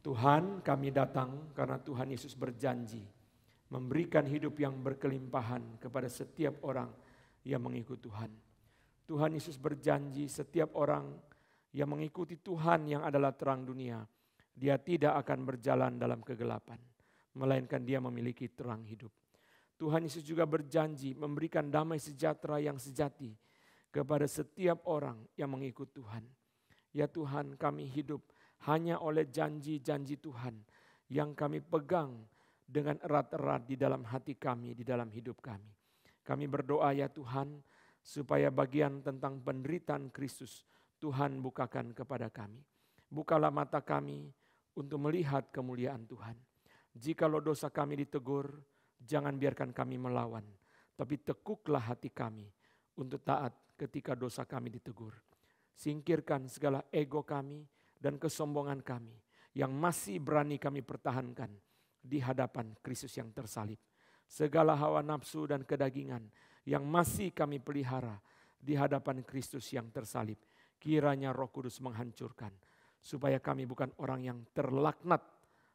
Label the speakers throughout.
Speaker 1: Tuhan kami datang karena Tuhan Yesus berjanji memberikan hidup yang berkelimpahan kepada setiap orang yang mengikuti Tuhan. Tuhan Yesus berjanji setiap orang yang mengikuti Tuhan yang adalah terang dunia, dia tidak akan berjalan dalam kegelapan, melainkan dia memiliki terang hidup. Tuhan Yesus juga berjanji memberikan damai sejahtera yang sejati kepada setiap orang yang mengikuti Tuhan. Ya Tuhan, kami hidup hanya oleh janji-janji Tuhan yang kami pegang dengan erat-erat di dalam hati kami, di dalam hidup kami. Kami berdoa ya Tuhan, supaya bagian tentang penderitaan Kristus Tuhan bukakan kepada kami. Bukalah mata kami untuk melihat kemuliaan Tuhan. Jikalau dosa kami ditegur, jangan biarkan kami melawan, tapi tekuklah hati kami untuk taat ketika dosa kami ditegur. Singkirkan segala ego kami, dan kesombongan kami yang masih berani kami pertahankan di hadapan Kristus yang tersalib. Segala hawa nafsu dan kedagingan yang masih kami pelihara di hadapan Kristus yang tersalib. Kiranya roh kudus menghancurkan. Supaya kami bukan orang yang terlaknat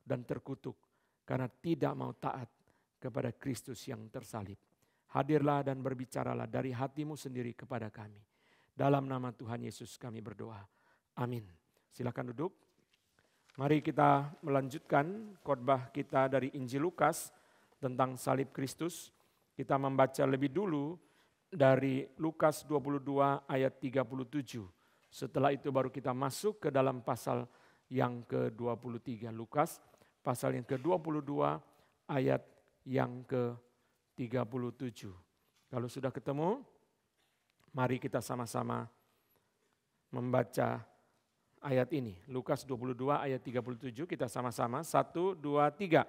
Speaker 1: dan terkutuk. Karena tidak mau taat kepada Kristus yang tersalib. Hadirlah dan berbicaralah dari hatimu sendiri kepada kami. Dalam nama Tuhan Yesus kami berdoa. Amin. Silakan duduk. Mari kita melanjutkan khotbah kita dari Injil Lukas tentang salib Kristus. Kita membaca lebih dulu dari Lukas 22 ayat 37. Setelah itu baru kita masuk ke dalam pasal yang ke-23 Lukas pasal yang ke-22 ayat yang ke-37. Kalau sudah ketemu, mari kita sama-sama membaca ayat ini. Lukas 22 ayat 37 kita sama-sama. satu dua tiga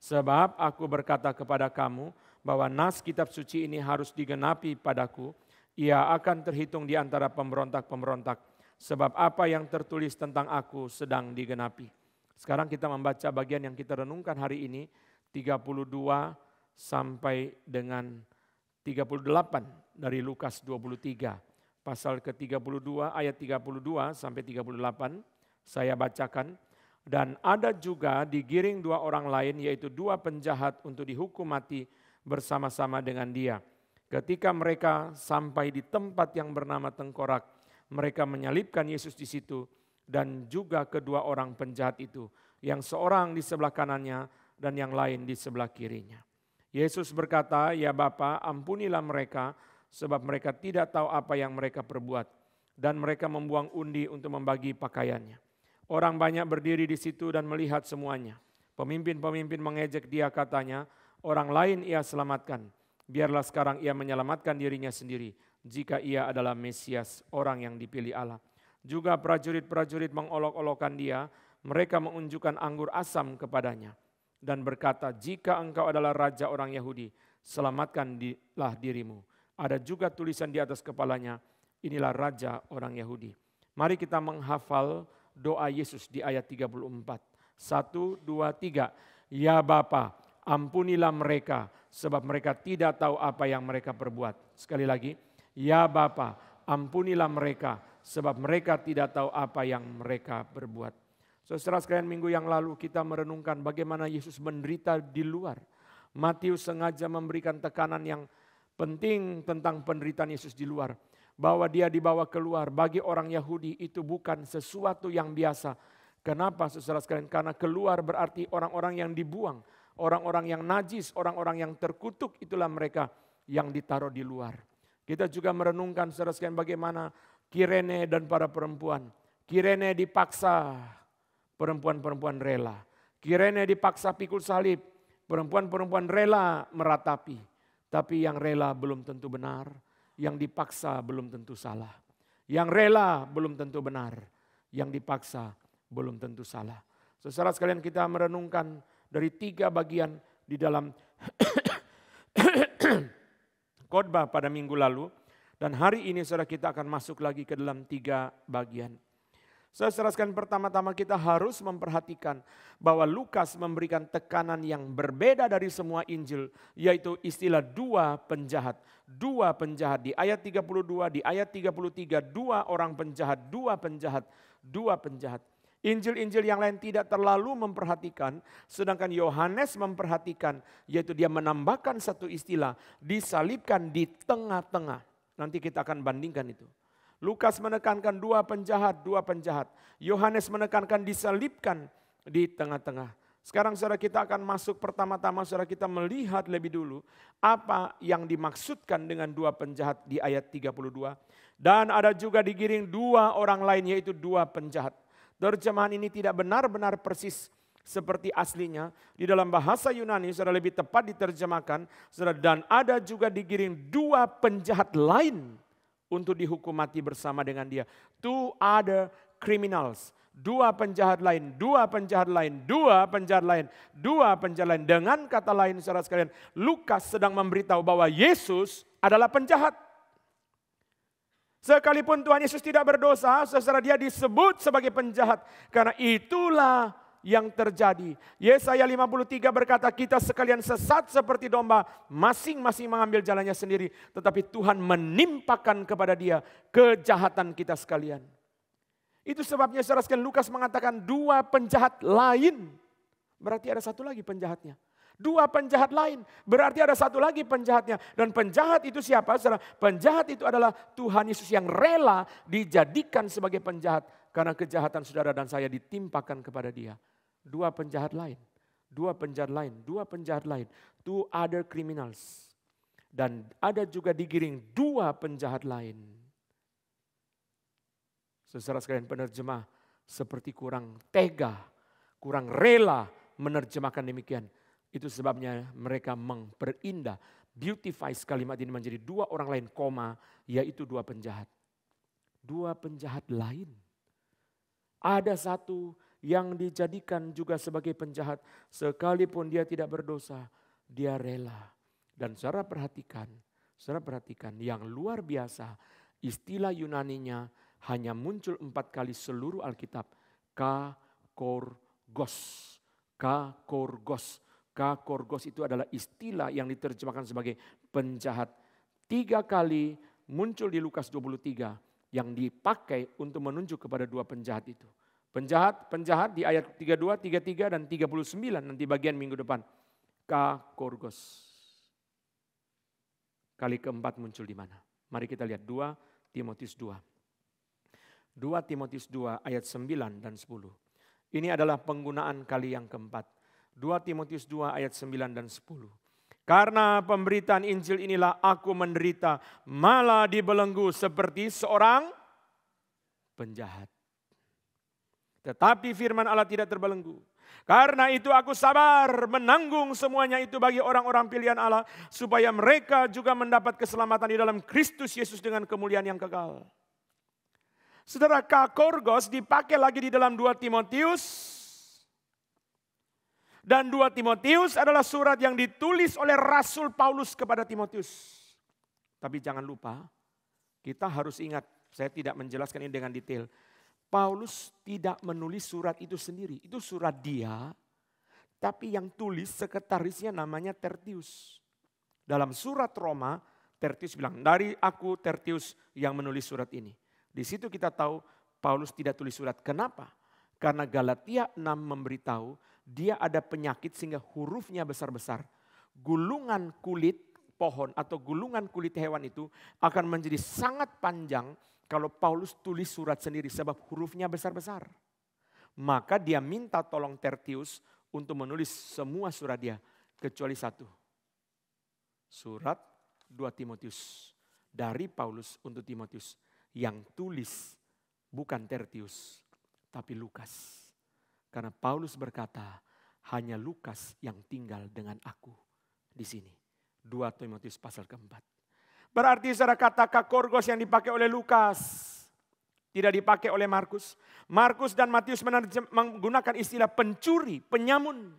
Speaker 1: Sebab aku berkata kepada kamu bahwa nas kitab suci ini harus digenapi padaku. Ia akan terhitung di antara pemberontak-pemberontak. Sebab apa yang tertulis tentang aku sedang digenapi. Sekarang kita membaca bagian yang kita renungkan hari ini. 32 sampai dengan 38 dari Lukas 23 pasal ke-32 ayat 32 sampai 38 saya bacakan dan ada juga digiring dua orang lain yaitu dua penjahat untuk dihukum mati bersama-sama dengan dia. Ketika mereka sampai di tempat yang bernama Tengkorak, mereka menyalibkan Yesus di situ dan juga kedua orang penjahat itu, yang seorang di sebelah kanannya dan yang lain di sebelah kirinya. Yesus berkata, "Ya Bapa, ampunilah mereka sebab mereka tidak tahu apa yang mereka perbuat dan mereka membuang undi untuk membagi pakaiannya. Orang banyak berdiri di situ dan melihat semuanya. Pemimpin-pemimpin mengejek dia katanya, orang lain ia selamatkan. Biarlah sekarang ia menyelamatkan dirinya sendiri jika ia adalah Mesias, orang yang dipilih Allah. Juga prajurit-prajurit mengolok-olokkan dia, mereka menunjukkan anggur asam kepadanya dan berkata, jika engkau adalah raja orang Yahudi, selamatkanlah dirimu ada juga tulisan di atas kepalanya, inilah raja orang Yahudi. Mari kita menghafal doa Yesus di ayat 34. Satu, dua, tiga. Ya Bapa, ampunilah mereka sebab mereka tidak tahu apa yang mereka perbuat. Sekali lagi, ya Bapa, ampunilah mereka sebab mereka tidak tahu apa yang mereka perbuat. Saudara sekalian minggu yang lalu kita merenungkan bagaimana Yesus menderita di luar. Matius sengaja memberikan tekanan yang penting tentang penderitaan Yesus di luar. Bahwa dia dibawa keluar bagi orang Yahudi itu bukan sesuatu yang biasa. Kenapa saudara sekalian? Karena keluar berarti orang-orang yang dibuang. Orang-orang yang najis, orang-orang yang terkutuk itulah mereka yang ditaruh di luar. Kita juga merenungkan saudara sekalian bagaimana Kirene dan para perempuan. Kirene dipaksa, perempuan-perempuan rela. Kirene dipaksa pikul salib, perempuan-perempuan rela meratapi. Tapi yang rela belum tentu benar, yang dipaksa belum tentu salah. Yang rela belum tentu benar, yang dipaksa belum tentu salah. Saudara sekalian kita merenungkan dari tiga bagian di dalam khotbah pada minggu lalu. Dan hari ini saudara kita akan masuk lagi ke dalam tiga bagian. Saya seraskan pertama-tama kita harus memperhatikan bahwa Lukas memberikan tekanan yang berbeda dari semua Injil, yaitu istilah dua penjahat. Dua penjahat di ayat 32, di ayat 33, dua orang penjahat, dua penjahat, dua penjahat. Injil-injil yang lain tidak terlalu memperhatikan, sedangkan Yohanes memperhatikan, yaitu dia menambahkan satu istilah, disalibkan di tengah-tengah. Nanti kita akan bandingkan itu. Lukas menekankan dua penjahat, dua penjahat. Yohanes menekankan disalibkan di tengah-tengah. Sekarang saudara kita akan masuk pertama-tama saudara kita melihat lebih dulu apa yang dimaksudkan dengan dua penjahat di ayat 32. Dan ada juga digiring dua orang lain yaitu dua penjahat. Terjemahan ini tidak benar-benar persis seperti aslinya. Di dalam bahasa Yunani saudara lebih tepat diterjemahkan. Saudara, dan ada juga digiring dua penjahat lain untuk dihukum mati bersama dengan dia. Two other criminals. Dua penjahat lain, dua penjahat lain, dua penjahat lain, dua penjahat lain. Dengan kata lain saudara sekalian, Lukas sedang memberitahu bahwa Yesus adalah penjahat. Sekalipun Tuhan Yesus tidak berdosa, sesudah dia disebut sebagai penjahat. Karena itulah yang terjadi. Yesaya 53 berkata, kita sekalian sesat seperti domba, masing-masing mengambil jalannya sendiri. Tetapi Tuhan menimpakan kepada dia kejahatan kita sekalian. Itu sebabnya saudara sekalian Lukas mengatakan dua penjahat lain. Berarti ada satu lagi penjahatnya. Dua penjahat lain, berarti ada satu lagi penjahatnya. Dan penjahat itu siapa? Saudara? Penjahat itu adalah Tuhan Yesus yang rela dijadikan sebagai penjahat karena kejahatan saudara dan saya ditimpakan kepada dia. Dua penjahat lain, dua penjahat lain, dua penjahat lain, two other criminals. Dan ada juga digiring dua penjahat lain. Saudara sekalian penerjemah seperti kurang tega, kurang rela menerjemahkan demikian. Itu sebabnya mereka memperindah, beautify kalimat ini menjadi dua orang lain koma, yaitu dua penjahat. Dua penjahat lain. Ada satu yang dijadikan juga sebagai penjahat, sekalipun dia tidak berdosa, dia rela. Dan secara perhatikan, secara perhatikan yang luar biasa, istilah Yunaninya hanya muncul empat kali seluruh Alkitab. Kakorgos. korgos. Kakorgos korgos. korgos itu adalah istilah yang diterjemahkan sebagai penjahat. Tiga kali muncul di Lukas 23 yang dipakai untuk menunjuk kepada dua penjahat itu. Penjahat-penjahat di ayat 32, 33 dan 39 nanti bagian minggu depan. Ka korgos. Kali keempat muncul di mana? Mari kita lihat 2 Timotius 2. 2 Timotius 2 ayat 9 dan 10. Ini adalah penggunaan kali yang keempat. 2 Timotius 2 ayat 9 dan 10. Karena pemberitaan Injil inilah aku menderita, malah dibelenggu seperti seorang penjahat. Tetapi firman Allah tidak terbelenggu. Karena itu aku sabar menanggung semuanya itu bagi orang-orang pilihan Allah supaya mereka juga mendapat keselamatan di dalam Kristus Yesus dengan kemuliaan yang kekal. Saudara kakorgos dipakai lagi di dalam 2 Timotius dan dua Timotius adalah surat yang ditulis oleh Rasul Paulus kepada Timotius. Tapi jangan lupa, kita harus ingat, saya tidak menjelaskan ini dengan detail. Paulus tidak menulis surat itu sendiri, itu surat dia. Tapi yang tulis sekretarisnya namanya Tertius. Dalam surat Roma, Tertius bilang, dari aku Tertius yang menulis surat ini. Di situ kita tahu Paulus tidak tulis surat. Kenapa? Karena Galatia 6 memberitahu dia ada penyakit sehingga hurufnya besar-besar. Gulungan kulit pohon atau gulungan kulit hewan itu akan menjadi sangat panjang kalau Paulus tulis surat sendiri sebab hurufnya besar-besar. Maka dia minta tolong Tertius untuk menulis semua surat dia kecuali satu. Surat 2 Timotius dari Paulus untuk Timotius yang tulis bukan Tertius tapi Lukas. Karena Paulus berkata, hanya Lukas yang tinggal dengan aku di sini. 2 Timotius pasal keempat. Berarti secara kata kakorgos yang dipakai oleh Lukas. Tidak dipakai oleh Markus. Markus dan Matius menggunakan istilah pencuri, penyamun.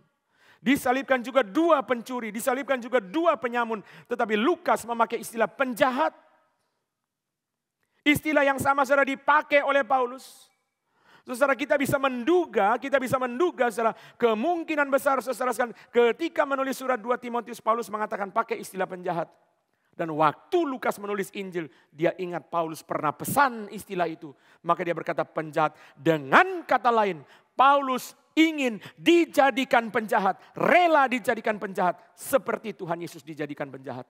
Speaker 1: Disalibkan juga dua pencuri, disalibkan juga dua penyamun. Tetapi Lukas memakai istilah penjahat. Istilah yang sama saudara dipakai oleh Paulus. Saudara kita bisa menduga, kita bisa menduga saudara kemungkinan besar saudara sekalian ketika menulis surat 2 Timotius Paulus mengatakan pakai istilah penjahat. Dan waktu Lukas menulis Injil, dia ingat Paulus pernah pesan istilah itu. Maka dia berkata penjahat. Dengan kata lain, Paulus ingin dijadikan penjahat, rela dijadikan penjahat seperti Tuhan Yesus dijadikan penjahat.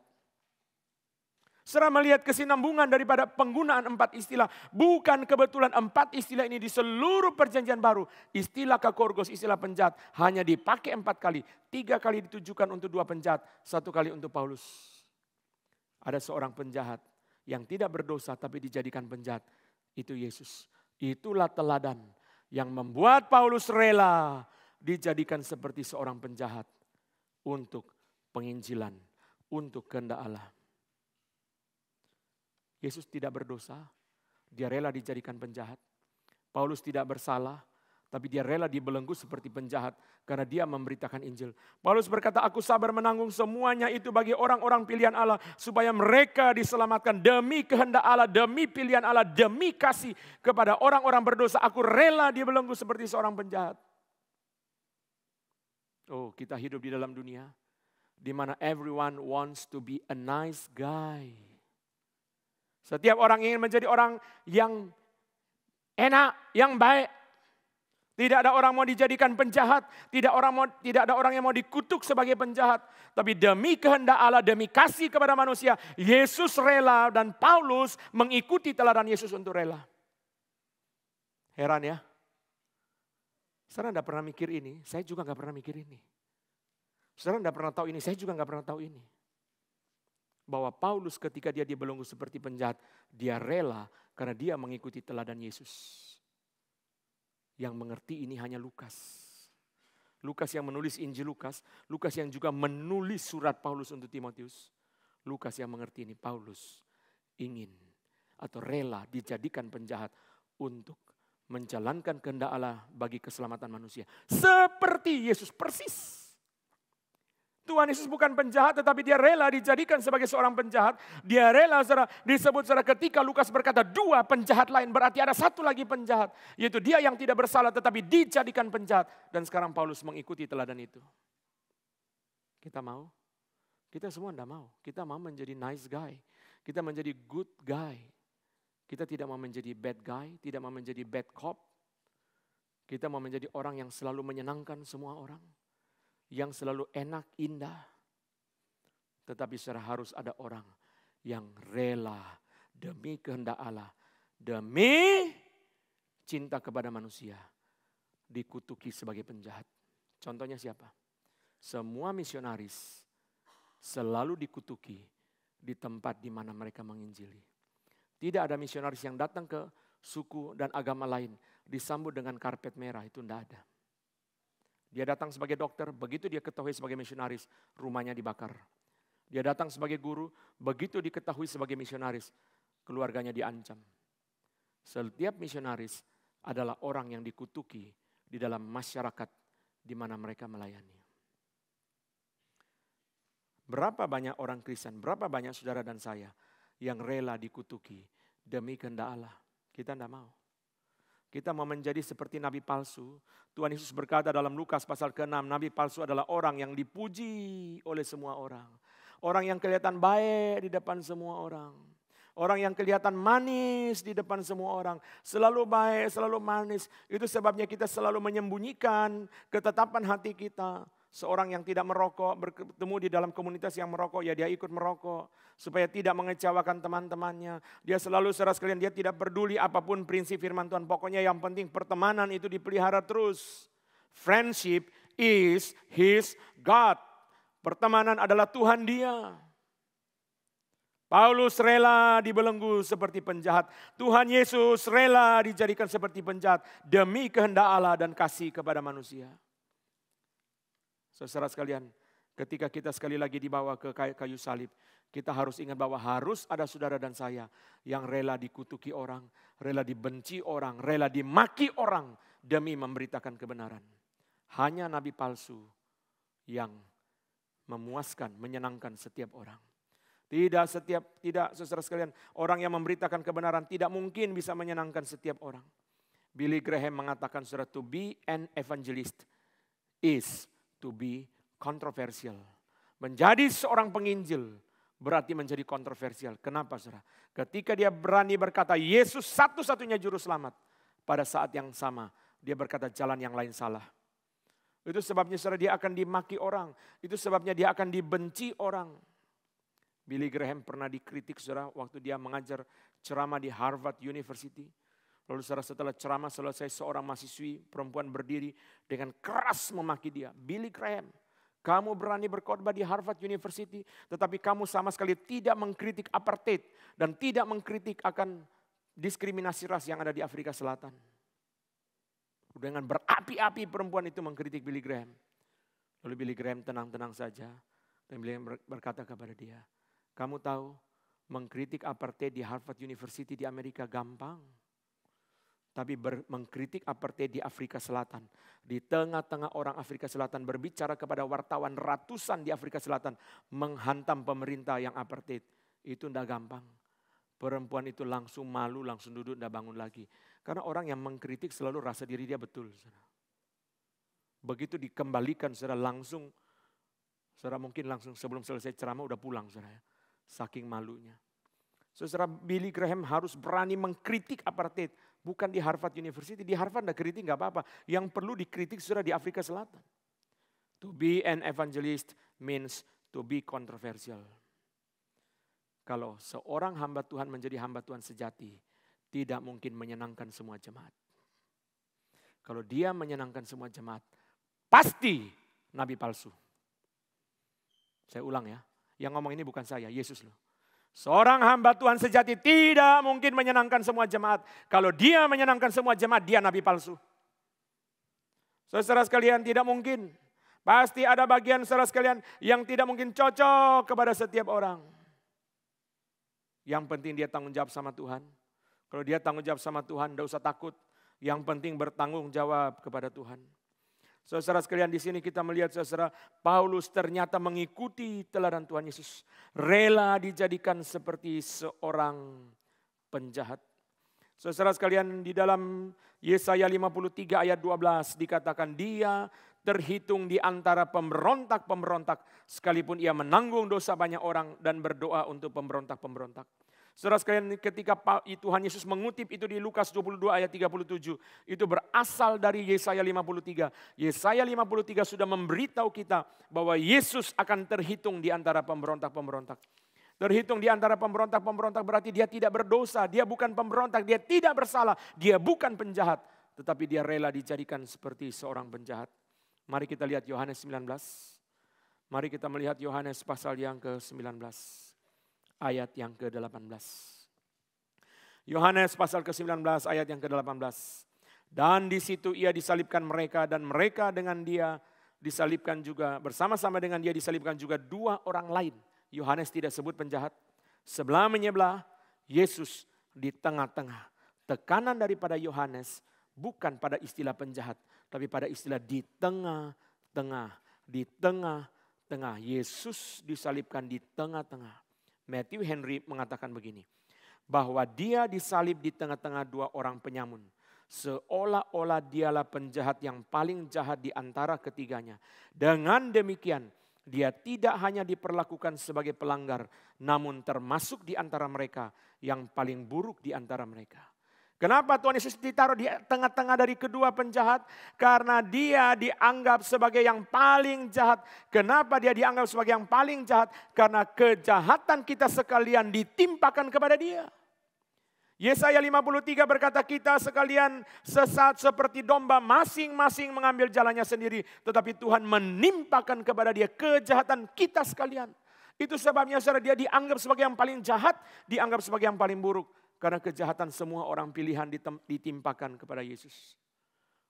Speaker 1: Saudara melihat kesinambungan daripada penggunaan empat istilah. Bukan kebetulan empat istilah ini di seluruh perjanjian baru. Istilah kakorgos, istilah penjat hanya dipakai empat kali. Tiga kali ditujukan untuk dua penjat, satu kali untuk Paulus. Ada seorang penjahat yang tidak berdosa tapi dijadikan penjahat. Itu Yesus. Itulah teladan yang membuat Paulus rela dijadikan seperti seorang penjahat untuk penginjilan, untuk kehendak Allah. Yesus tidak berdosa, dia rela dijadikan penjahat. Paulus tidak bersalah, tapi dia rela dibelenggu seperti penjahat karena dia memberitakan Injil. Paulus berkata, "Aku sabar menanggung semuanya itu bagi orang-orang pilihan Allah supaya mereka diselamatkan demi kehendak Allah, demi pilihan Allah, demi kasih kepada orang-orang berdosa. Aku rela dibelenggu seperti seorang penjahat." Oh, kita hidup di dalam dunia di mana everyone wants to be a nice guy. Setiap orang ingin menjadi orang yang enak, yang baik. Tidak ada orang mau dijadikan penjahat, tidak orang mau tidak ada orang yang mau dikutuk sebagai penjahat, tapi demi kehendak Allah, demi kasih kepada manusia, Yesus rela dan Paulus mengikuti teladan Yesus untuk rela. Heran ya? Saya tidak pernah mikir ini, saya juga nggak pernah mikir ini. Saya tidak pernah tahu ini, saya juga nggak pernah tahu ini bahwa Paulus ketika dia dibelenggu seperti penjahat, dia rela karena dia mengikuti teladan Yesus. Yang mengerti ini hanya Lukas. Lukas yang menulis Injil Lukas, Lukas yang juga menulis surat Paulus untuk Timotius. Lukas yang mengerti ini Paulus ingin atau rela dijadikan penjahat untuk menjalankan kehendak Allah bagi keselamatan manusia. Seperti Yesus persis. Tuhan Yesus bukan penjahat tetapi dia rela dijadikan sebagai seorang penjahat. Dia rela secara, disebut secara ketika Lukas berkata dua penjahat lain berarti ada satu lagi penjahat. Yaitu dia yang tidak bersalah tetapi dijadikan penjahat. Dan sekarang Paulus mengikuti teladan itu. Kita mau? Kita semua tidak mau. Kita mau menjadi nice guy. Kita menjadi good guy. Kita tidak mau menjadi bad guy, tidak mau menjadi bad cop. Kita mau menjadi orang yang selalu menyenangkan semua orang yang selalu enak, indah. Tetapi secara harus ada orang yang rela demi kehendak Allah, demi cinta kepada manusia, dikutuki sebagai penjahat. Contohnya siapa? Semua misionaris selalu dikutuki di tempat di mana mereka menginjili. Tidak ada misionaris yang datang ke suku dan agama lain disambut dengan karpet merah itu tidak ada. Dia datang sebagai dokter, begitu dia ketahui sebagai misionaris, rumahnya dibakar. Dia datang sebagai guru, begitu diketahui sebagai misionaris, keluarganya diancam. Setiap misionaris adalah orang yang dikutuki di dalam masyarakat di mana mereka melayani. Berapa banyak orang Kristen, berapa banyak saudara dan saya yang rela dikutuki demi kehendak Allah. Kita tidak mau kita mau menjadi seperti nabi palsu. Tuhan Yesus berkata dalam Lukas pasal ke-6, nabi palsu adalah orang yang dipuji oleh semua orang. Orang yang kelihatan baik di depan semua orang. Orang yang kelihatan manis di depan semua orang. Selalu baik, selalu manis. Itu sebabnya kita selalu menyembunyikan ketetapan hati kita Seorang yang tidak merokok, bertemu di dalam komunitas yang merokok, ya dia ikut merokok. Supaya tidak mengecewakan teman-temannya. Dia selalu seras sekalian, dia tidak peduli apapun prinsip firman Tuhan. Pokoknya yang penting pertemanan itu dipelihara terus. Friendship is his God. Pertemanan adalah Tuhan dia. Paulus rela dibelenggu seperti penjahat. Tuhan Yesus rela dijadikan seperti penjahat demi kehendak Allah dan kasih kepada manusia. Saudara sekalian, ketika kita sekali lagi dibawa ke kayu salib, kita harus ingat bahwa harus ada saudara dan saya yang rela dikutuki orang, rela dibenci orang, rela dimaki orang demi memberitakan kebenaran. Hanya nabi palsu yang memuaskan, menyenangkan setiap orang. Tidak setiap, tidak saudara sekalian, orang yang memberitakan kebenaran tidak mungkin bisa menyenangkan setiap orang. Billy Graham mengatakan surat to be an evangelist is to be controversial. Menjadi seorang penginjil berarti menjadi kontroversial. Kenapa saudara? Ketika dia berani berkata Yesus satu-satunya juru selamat. Pada saat yang sama dia berkata jalan yang lain salah. Itu sebabnya saudara dia akan dimaki orang. Itu sebabnya dia akan dibenci orang. Billy Graham pernah dikritik saudara waktu dia mengajar ceramah di Harvard University. Lalu saudara setelah ceramah selesai seorang mahasiswi perempuan berdiri dengan keras memaki dia. Billy Graham, kamu berani berkhotbah di Harvard University tetapi kamu sama sekali tidak mengkritik apartheid dan tidak mengkritik akan diskriminasi ras yang ada di Afrika Selatan. Dengan berapi-api perempuan itu mengkritik Billy Graham. Lalu Billy Graham tenang-tenang saja dan Graham berkata kepada dia, kamu tahu mengkritik apartheid di Harvard University di Amerika gampang tapi ber, mengkritik apartheid di Afrika Selatan. Di tengah-tengah orang Afrika Selatan berbicara kepada wartawan ratusan di Afrika Selatan menghantam pemerintah yang apartheid. Itu tidak gampang. Perempuan itu langsung malu, langsung duduk, tidak bangun lagi. Karena orang yang mengkritik selalu rasa diri dia betul. Begitu dikembalikan secara langsung, secara mungkin langsung sebelum selesai ceramah udah pulang Secara, ya. Saking malunya. Saudara Billy Graham harus berani mengkritik apartheid Bukan di Harvard University, di Harvard anda kritik nggak apa-apa. Yang perlu dikritik sudah di Afrika Selatan. To be an evangelist means to be controversial. Kalau seorang hamba Tuhan menjadi hamba Tuhan sejati, tidak mungkin menyenangkan semua jemaat. Kalau dia menyenangkan semua jemaat, pasti nabi palsu. Saya ulang ya, yang ngomong ini bukan saya, Yesus loh. Seorang hamba Tuhan sejati tidak mungkin menyenangkan semua jemaat. Kalau dia menyenangkan semua jemaat, dia nabi palsu. Saudara sekalian tidak mungkin. Pasti ada bagian saudara sekalian yang tidak mungkin cocok kepada setiap orang. Yang penting dia tanggung jawab sama Tuhan. Kalau dia tanggung jawab sama Tuhan, tidak usah takut. Yang penting bertanggung jawab kepada Tuhan. Saudara sekalian di sini kita melihat saudara Paulus ternyata mengikuti teladan Tuhan Yesus. Rela dijadikan seperti seorang penjahat. Saudara sekalian di dalam Yesaya 53 ayat 12 dikatakan dia terhitung di antara pemberontak-pemberontak sekalipun ia menanggung dosa banyak orang dan berdoa untuk pemberontak-pemberontak. Saudara sekalian ketika Tuhan Yesus mengutip itu di Lukas 22 ayat 37. Itu berasal dari Yesaya 53. Yesaya 53 sudah memberitahu kita bahwa Yesus akan terhitung di antara pemberontak-pemberontak. Terhitung di antara pemberontak-pemberontak berarti dia tidak berdosa. Dia bukan pemberontak, dia tidak bersalah. Dia bukan penjahat. Tetapi dia rela dijadikan seperti seorang penjahat. Mari kita lihat Yohanes 19. Mari kita melihat Yohanes pasal yang ke-19 ayat yang ke-18. Yohanes pasal ke-19 ayat yang ke-18. Dan di situ ia disalibkan mereka dan mereka dengan dia disalibkan juga bersama-sama dengan dia disalibkan juga dua orang lain. Yohanes tidak sebut penjahat. Sebelah menyebelah Yesus di tengah-tengah. Tekanan daripada Yohanes bukan pada istilah penjahat, tapi pada istilah di tengah-tengah, di tengah-tengah. Yesus disalibkan di tengah-tengah. Matthew Henry mengatakan begini, bahwa dia disalib di tengah-tengah dua orang penyamun. Seolah-olah dialah penjahat yang paling jahat di antara ketiganya. Dengan demikian, dia tidak hanya diperlakukan sebagai pelanggar, namun termasuk di antara mereka yang paling buruk di antara mereka. Kenapa Tuhan Yesus ditaruh di tengah-tengah dari kedua penjahat? Karena dia dianggap sebagai yang paling jahat. Kenapa dia dianggap sebagai yang paling jahat? Karena kejahatan kita sekalian ditimpakan kepada dia. Yesaya 53 berkata kita sekalian sesat seperti domba masing-masing mengambil jalannya sendiri. Tetapi Tuhan menimpakan kepada dia kejahatan kita sekalian. Itu sebabnya saudara dia dianggap sebagai yang paling jahat, dianggap sebagai yang paling buruk. Karena kejahatan semua orang pilihan ditimpakan kepada Yesus.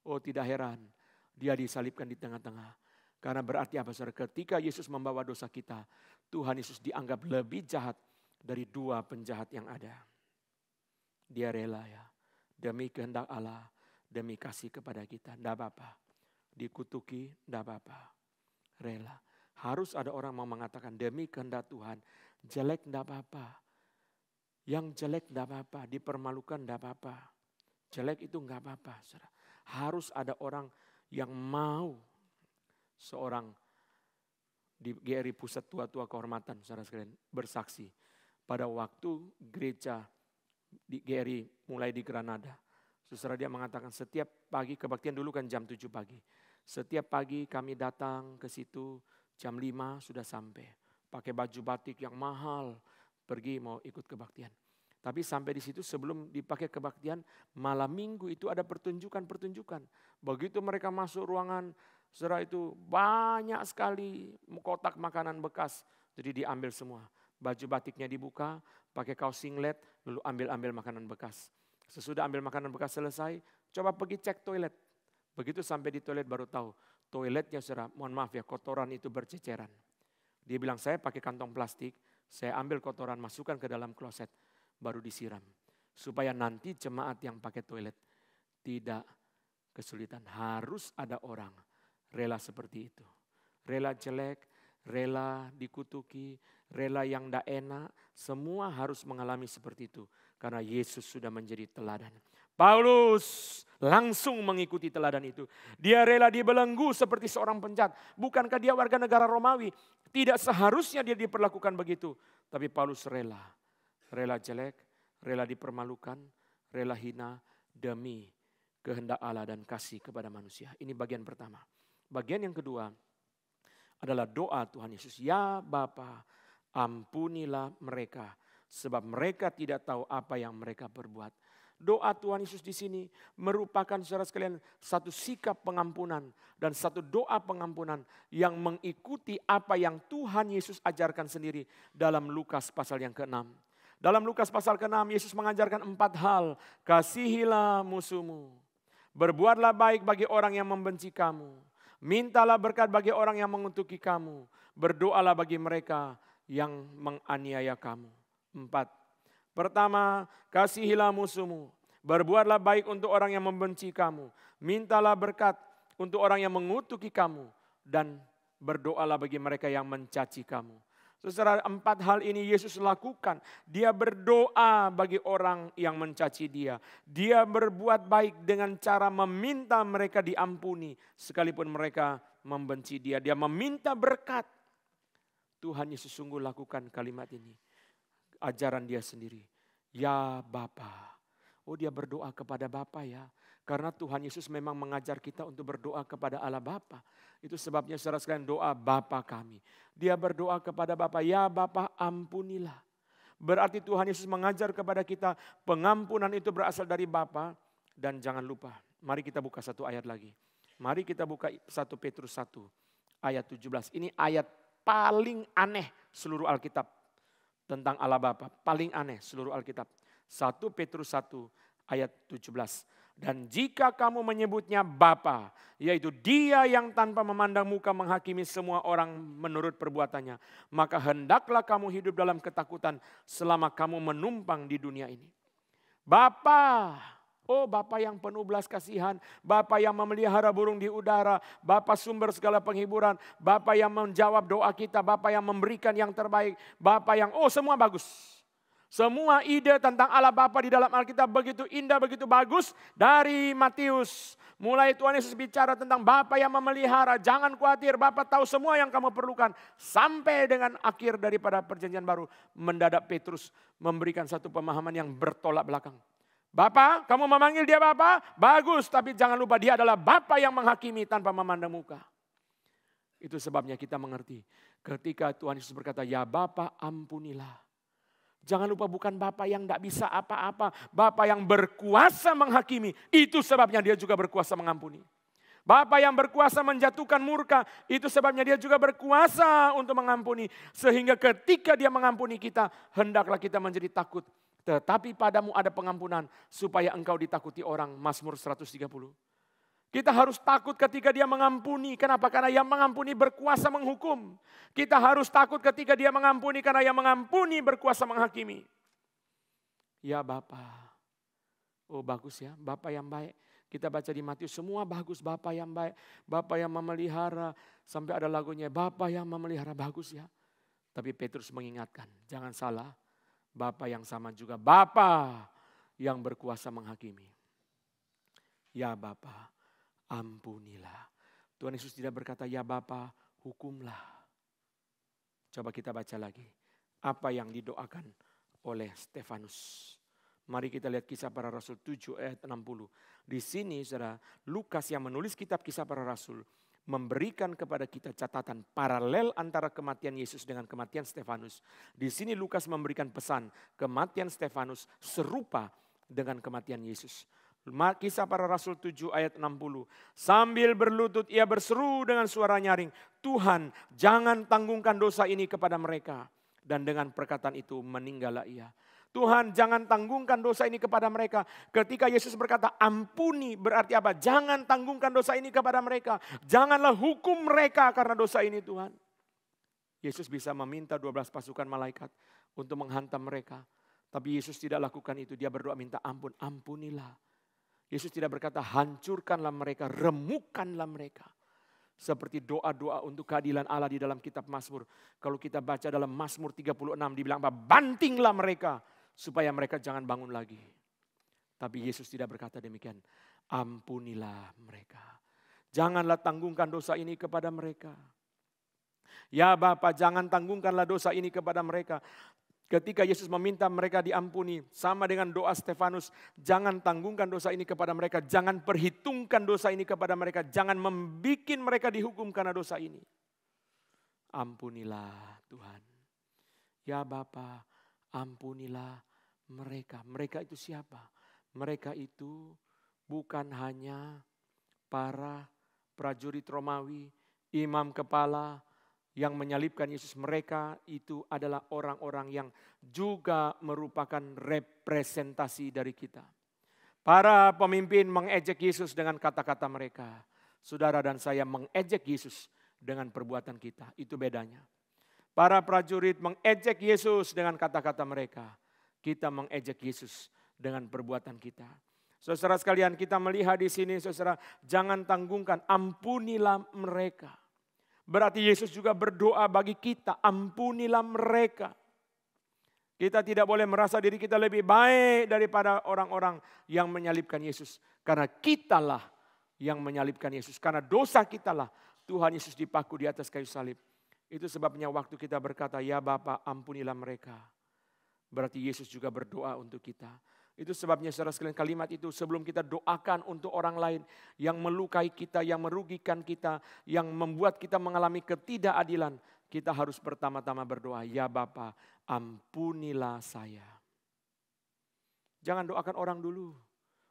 Speaker 1: Oh tidak heran, dia disalibkan di tengah-tengah. Karena berarti apa saudara? Ketika Yesus membawa dosa kita, Tuhan Yesus dianggap lebih jahat dari dua penjahat yang ada. Dia rela ya, demi kehendak Allah, demi kasih kepada kita. Tidak apa-apa, dikutuki, tidak apa-apa. Rela. Harus ada orang mau mengatakan demi kehendak Tuhan, jelek tidak apa-apa. Yang jelek enggak apa-apa, dipermalukan enggak apa-apa. Jelek itu enggak apa-apa. Harus ada orang yang mau seorang di GRI Pusat Tua-Tua Kehormatan, saudara sekalian, bersaksi. Pada waktu gereja di GRI mulai di Granada, saudara dia mengatakan setiap pagi, kebaktian dulu kan jam 7 pagi. Setiap pagi kami datang ke situ, jam 5 sudah sampai. Pakai baju batik yang mahal, pergi mau ikut kebaktian. Tapi sampai di situ sebelum dipakai kebaktian, malam minggu itu ada pertunjukan-pertunjukan. Begitu mereka masuk ruangan, setelah itu banyak sekali kotak makanan bekas. Jadi diambil semua. Baju batiknya dibuka, pakai kaos singlet, lalu ambil-ambil makanan bekas. Sesudah ambil makanan bekas selesai, coba pergi cek toilet. Begitu sampai di toilet baru tahu, toiletnya saudara, mohon maaf ya, kotoran itu berceceran. Dia bilang, saya pakai kantong plastik, saya ambil kotoran, masukkan ke dalam kloset, baru disiram. Supaya nanti jemaat yang pakai toilet tidak kesulitan. Harus ada orang rela seperti itu. Rela jelek, rela dikutuki, rela yang tidak enak. Semua harus mengalami seperti itu. Karena Yesus sudah menjadi teladan. Paulus langsung mengikuti teladan itu. Dia rela dibelenggu seperti seorang penjahat. Bukankah dia warga negara Romawi? Tidak seharusnya dia diperlakukan begitu. Tapi Paulus rela. Rela jelek, rela dipermalukan, rela hina demi kehendak Allah dan kasih kepada manusia. Ini bagian pertama. Bagian yang kedua adalah doa Tuhan Yesus. Ya Bapa, ampunilah mereka sebab mereka tidak tahu apa yang mereka perbuat doa Tuhan Yesus di sini merupakan saudara sekalian satu sikap pengampunan dan satu doa pengampunan yang mengikuti apa yang Tuhan Yesus ajarkan sendiri dalam Lukas pasal yang ke-6. Dalam Lukas pasal ke-6 Yesus mengajarkan empat hal. Kasihilah musuhmu. Berbuatlah baik bagi orang yang membenci kamu. Mintalah berkat bagi orang yang mengutuki kamu. Berdoalah bagi mereka yang menganiaya kamu. Empat Pertama, kasihilah musuhmu. Berbuatlah baik untuk orang yang membenci kamu. Mintalah berkat untuk orang yang mengutuki kamu. Dan berdoalah bagi mereka yang mencaci kamu. secara empat hal ini Yesus lakukan. Dia berdoa bagi orang yang mencaci dia. Dia berbuat baik dengan cara meminta mereka diampuni sekalipun mereka membenci dia. Dia meminta berkat. Tuhan Yesus sungguh lakukan kalimat ini ajaran dia sendiri. Ya Bapa. Oh dia berdoa kepada Bapa ya. Karena Tuhan Yesus memang mengajar kita untuk berdoa kepada Allah Bapa. Itu sebabnya secara sekalian doa Bapa kami. Dia berdoa kepada Bapa, ya Bapa ampunilah. Berarti Tuhan Yesus mengajar kepada kita pengampunan itu berasal dari Bapa dan jangan lupa. Mari kita buka satu ayat lagi. Mari kita buka 1 Petrus 1 ayat 17. Ini ayat paling aneh seluruh Alkitab tentang Allah Bapa. Paling aneh seluruh Alkitab. 1 Petrus 1 ayat 17. Dan jika kamu menyebutnya Bapa, yaitu dia yang tanpa memandang muka menghakimi semua orang menurut perbuatannya, maka hendaklah kamu hidup dalam ketakutan selama kamu menumpang di dunia ini. Bapak, Oh Bapak yang penuh belas kasihan, Bapak yang memelihara burung di udara, Bapak sumber segala penghiburan, Bapak yang menjawab doa kita, Bapak yang memberikan yang terbaik, Bapak yang oh semua bagus. Semua ide tentang Allah Bapa di dalam Alkitab begitu indah, begitu bagus dari Matius. Mulai Tuhan Yesus bicara tentang Bapa yang memelihara, jangan khawatir, Bapa tahu semua yang kamu perlukan. Sampai dengan akhir daripada perjanjian baru, mendadak Petrus memberikan satu pemahaman yang bertolak belakang. Bapak, kamu memanggil dia Bapak? Bagus, tapi jangan lupa dia adalah Bapak yang menghakimi tanpa memandang muka. Itu sebabnya kita mengerti. Ketika Tuhan Yesus berkata, ya Bapak ampunilah. Jangan lupa bukan Bapak yang tidak bisa apa-apa. Bapak yang berkuasa menghakimi. Itu sebabnya dia juga berkuasa mengampuni. Bapak yang berkuasa menjatuhkan murka, itu sebabnya dia juga berkuasa untuk mengampuni. Sehingga ketika dia mengampuni kita, hendaklah kita menjadi takut tetapi padamu ada pengampunan supaya engkau ditakuti orang. Mazmur 130. Kita harus takut ketika dia mengampuni. Kenapa? Karena yang mengampuni berkuasa menghukum. Kita harus takut ketika dia mengampuni karena yang mengampuni berkuasa menghakimi. Ya Bapak. Oh bagus ya, Bapak yang baik. Kita baca di Matius, semua bagus Bapak yang baik. Bapak yang memelihara. Sampai ada lagunya, Bapak yang memelihara, bagus ya. Tapi Petrus mengingatkan, jangan salah. Bapa yang sama juga Bapa yang berkuasa menghakimi. Ya Bapa, ampunilah. Tuhan Yesus tidak berkata, ya Bapa, hukumlah. Coba kita baca lagi. Apa yang didoakan oleh Stefanus. Mari kita lihat kisah para rasul 7 ayat 60. Di sini saudara, Lukas yang menulis kitab kisah para rasul memberikan kepada kita catatan paralel antara kematian Yesus dengan kematian Stefanus. Di sini Lukas memberikan pesan, kematian Stefanus serupa dengan kematian Yesus. Kisah para Rasul 7 ayat 60. Sambil berlutut ia berseru dengan suara nyaring, Tuhan jangan tanggungkan dosa ini kepada mereka. Dan dengan perkataan itu meninggallah ia. Tuhan jangan tanggungkan dosa ini kepada mereka. Ketika Yesus berkata ampuni berarti apa? Jangan tanggungkan dosa ini kepada mereka. Janganlah hukum mereka karena dosa ini Tuhan. Yesus bisa meminta 12 pasukan malaikat untuk menghantam mereka. Tapi Yesus tidak lakukan itu. Dia berdoa minta ampun, ampunilah. Yesus tidak berkata hancurkanlah mereka, remukkanlah mereka. Seperti doa-doa untuk keadilan Allah di dalam kitab Mazmur. Kalau kita baca dalam Mazmur 36 dibilang apa? Bantinglah mereka supaya mereka jangan bangun lagi. Tapi Yesus tidak berkata demikian. Ampunilah mereka. Janganlah tanggungkan dosa ini kepada mereka. Ya Bapa, jangan tanggungkanlah dosa ini kepada mereka. Ketika Yesus meminta mereka diampuni, sama dengan doa Stefanus, jangan tanggungkan dosa ini kepada mereka, jangan perhitungkan dosa ini kepada mereka, jangan membuat mereka dihukum karena dosa ini. Ampunilah Tuhan. Ya Bapa, ampunilah mereka. Mereka itu siapa? Mereka itu bukan hanya para prajurit Romawi, imam kepala yang menyalibkan Yesus. Mereka itu adalah orang-orang yang juga merupakan representasi dari kita. Para pemimpin mengejek Yesus dengan kata-kata mereka. Saudara dan saya mengejek Yesus dengan perbuatan kita. Itu bedanya. Para prajurit mengejek Yesus dengan kata-kata mereka kita mengejek Yesus dengan perbuatan kita. Saudara sekalian, kita melihat di sini, saudara, jangan tanggungkan, ampunilah mereka. Berarti Yesus juga berdoa bagi kita, ampunilah mereka. Kita tidak boleh merasa diri kita lebih baik daripada orang-orang yang menyalibkan Yesus. Karena kitalah yang menyalibkan Yesus. Karena dosa kitalah Tuhan Yesus dipaku di atas kayu salib. Itu sebabnya waktu kita berkata, ya Bapak ampunilah mereka. Berarti Yesus juga berdoa untuk kita. Itu sebabnya saudara sekalian kalimat itu sebelum kita doakan untuk orang lain yang melukai kita, yang merugikan kita, yang membuat kita mengalami ketidakadilan, kita harus pertama-tama berdoa, ya Bapa, ampunilah saya. Jangan doakan orang dulu.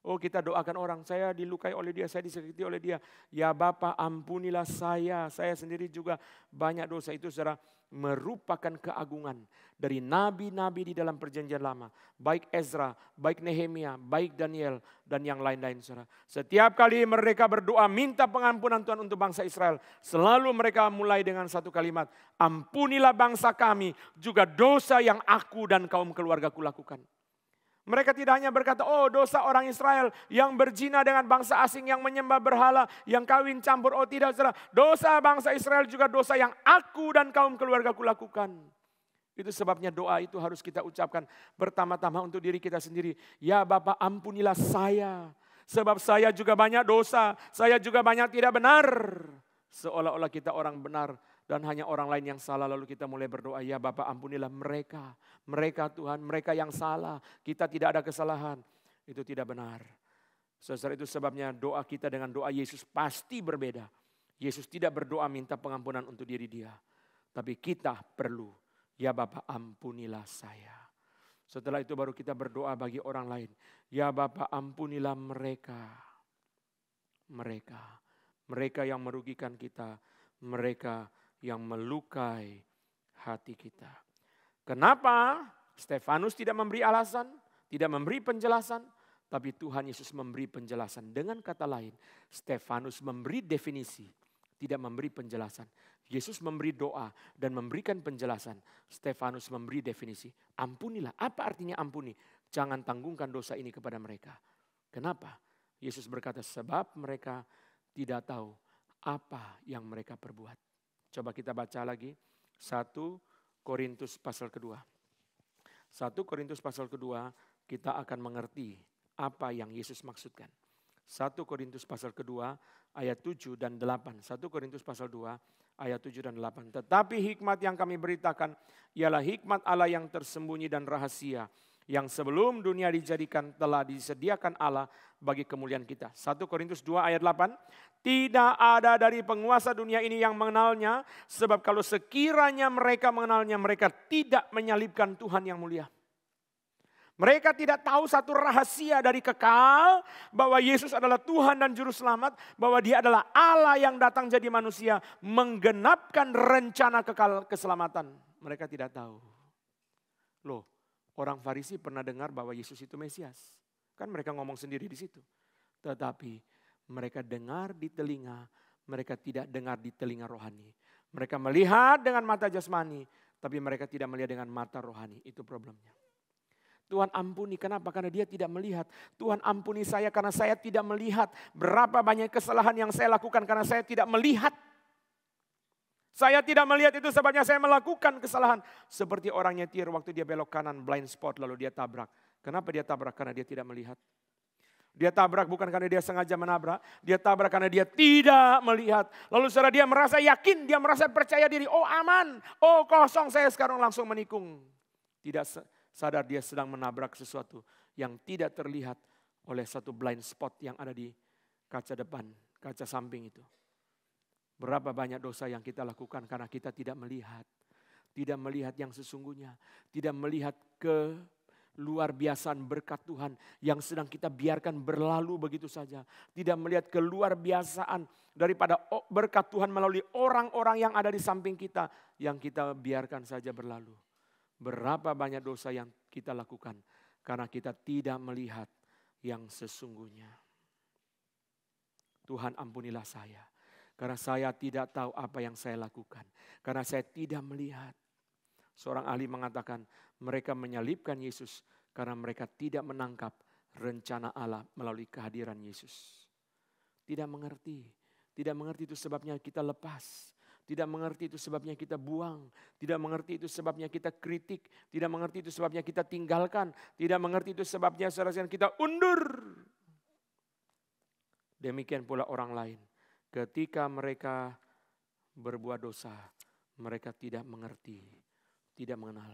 Speaker 1: Oh kita doakan orang, saya dilukai oleh dia, saya disakiti oleh dia. Ya Bapak ampunilah saya, saya sendiri juga banyak dosa. Itu secara merupakan keagungan dari nabi-nabi di dalam perjanjian lama. Baik Ezra, baik Nehemia, baik Daniel, dan yang lain-lain saudara. Setiap kali mereka berdoa minta pengampunan Tuhan untuk bangsa Israel. Selalu mereka mulai dengan satu kalimat. Ampunilah bangsa kami juga dosa yang aku dan kaum keluarga ku lakukan. Mereka tidak hanya berkata, oh dosa orang Israel yang berzina dengan bangsa asing yang menyembah berhala, yang kawin campur. Oh tidak saudara, dosa bangsa Israel juga dosa yang aku dan kaum keluarga ku lakukan. Itu sebabnya doa itu harus kita ucapkan pertama-tama untuk diri kita sendiri. Ya Bapak ampunilah saya. Sebab saya juga banyak dosa, saya juga banyak tidak benar. Seolah-olah kita orang benar, dan hanya orang lain yang salah lalu kita mulai berdoa, ya Bapak ampunilah mereka, mereka Tuhan, mereka yang salah, kita tidak ada kesalahan. Itu tidak benar. Saudara itu sebabnya doa kita dengan doa Yesus pasti berbeda. Yesus tidak berdoa minta pengampunan untuk diri dia. Tapi kita perlu, ya Bapak ampunilah saya. Setelah itu baru kita berdoa bagi orang lain. Ya Bapak ampunilah mereka. Mereka. Mereka yang merugikan kita. Mereka yang melukai hati kita. Kenapa Stefanus tidak memberi alasan, tidak memberi penjelasan, tapi Tuhan Yesus memberi penjelasan. Dengan kata lain, Stefanus memberi definisi, tidak memberi penjelasan. Yesus memberi doa dan memberikan penjelasan. Stefanus memberi definisi. Ampunilah. Apa artinya ampuni? Jangan tanggungkan dosa ini kepada mereka. Kenapa? Yesus berkata, sebab mereka tidak tahu apa yang mereka perbuat. Coba kita baca lagi. 1 Korintus pasal kedua. 1 Korintus pasal kedua kita akan mengerti apa yang Yesus maksudkan. 1 Korintus pasal kedua ayat 7 dan 8. 1 Korintus pasal 2 ayat 7 dan 8. Tetapi hikmat yang kami beritakan ialah hikmat Allah yang tersembunyi dan rahasia yang sebelum dunia dijadikan telah disediakan Allah bagi kemuliaan kita. 1 Korintus 2 ayat 8, tidak ada dari penguasa dunia ini yang mengenalnya sebab kalau sekiranya mereka mengenalnya mereka tidak menyalibkan Tuhan yang mulia. Mereka tidak tahu satu rahasia dari kekal bahwa Yesus adalah Tuhan dan Juru Selamat. Bahwa dia adalah Allah yang datang jadi manusia menggenapkan rencana kekal keselamatan. Mereka tidak tahu. Loh Orang Farisi pernah dengar bahwa Yesus itu Mesias. Kan mereka ngomong sendiri di situ. Tetapi mereka dengar di telinga, mereka tidak dengar di telinga rohani. Mereka melihat dengan mata jasmani, tapi mereka tidak melihat dengan mata rohani. Itu problemnya. Tuhan ampuni, kenapa? Karena dia tidak melihat. Tuhan ampuni saya karena saya tidak melihat. Berapa banyak kesalahan yang saya lakukan karena saya tidak melihat saya tidak melihat itu sebabnya saya melakukan kesalahan. Seperti orang nyetir waktu dia belok kanan blind spot lalu dia tabrak. Kenapa dia tabrak? Karena dia tidak melihat. Dia tabrak bukan karena dia sengaja menabrak. Dia tabrak karena dia tidak melihat. Lalu saudara dia merasa yakin, dia merasa percaya diri. Oh aman, oh kosong saya sekarang langsung menikung. Tidak sadar dia sedang menabrak sesuatu yang tidak terlihat oleh satu blind spot yang ada di kaca depan, kaca samping itu. Berapa banyak dosa yang kita lakukan karena kita tidak melihat. Tidak melihat yang sesungguhnya. Tidak melihat ke luar biasaan berkat Tuhan yang sedang kita biarkan berlalu begitu saja. Tidak melihat ke luar biasaan daripada berkat Tuhan melalui orang-orang yang ada di samping kita yang kita biarkan saja berlalu. Berapa banyak dosa yang kita lakukan karena kita tidak melihat yang sesungguhnya. Tuhan ampunilah saya karena saya tidak tahu apa yang saya lakukan. Karena saya tidak melihat. Seorang ahli mengatakan mereka menyalibkan Yesus karena mereka tidak menangkap rencana Allah melalui kehadiran Yesus. Tidak mengerti. Tidak mengerti itu sebabnya kita lepas. Tidak mengerti itu sebabnya kita buang. Tidak mengerti itu sebabnya kita kritik. Tidak mengerti itu sebabnya kita tinggalkan. Tidak mengerti itu sebabnya saudara kita undur. Demikian pula orang lain. Ketika mereka berbuat dosa, mereka tidak mengerti, tidak mengenal.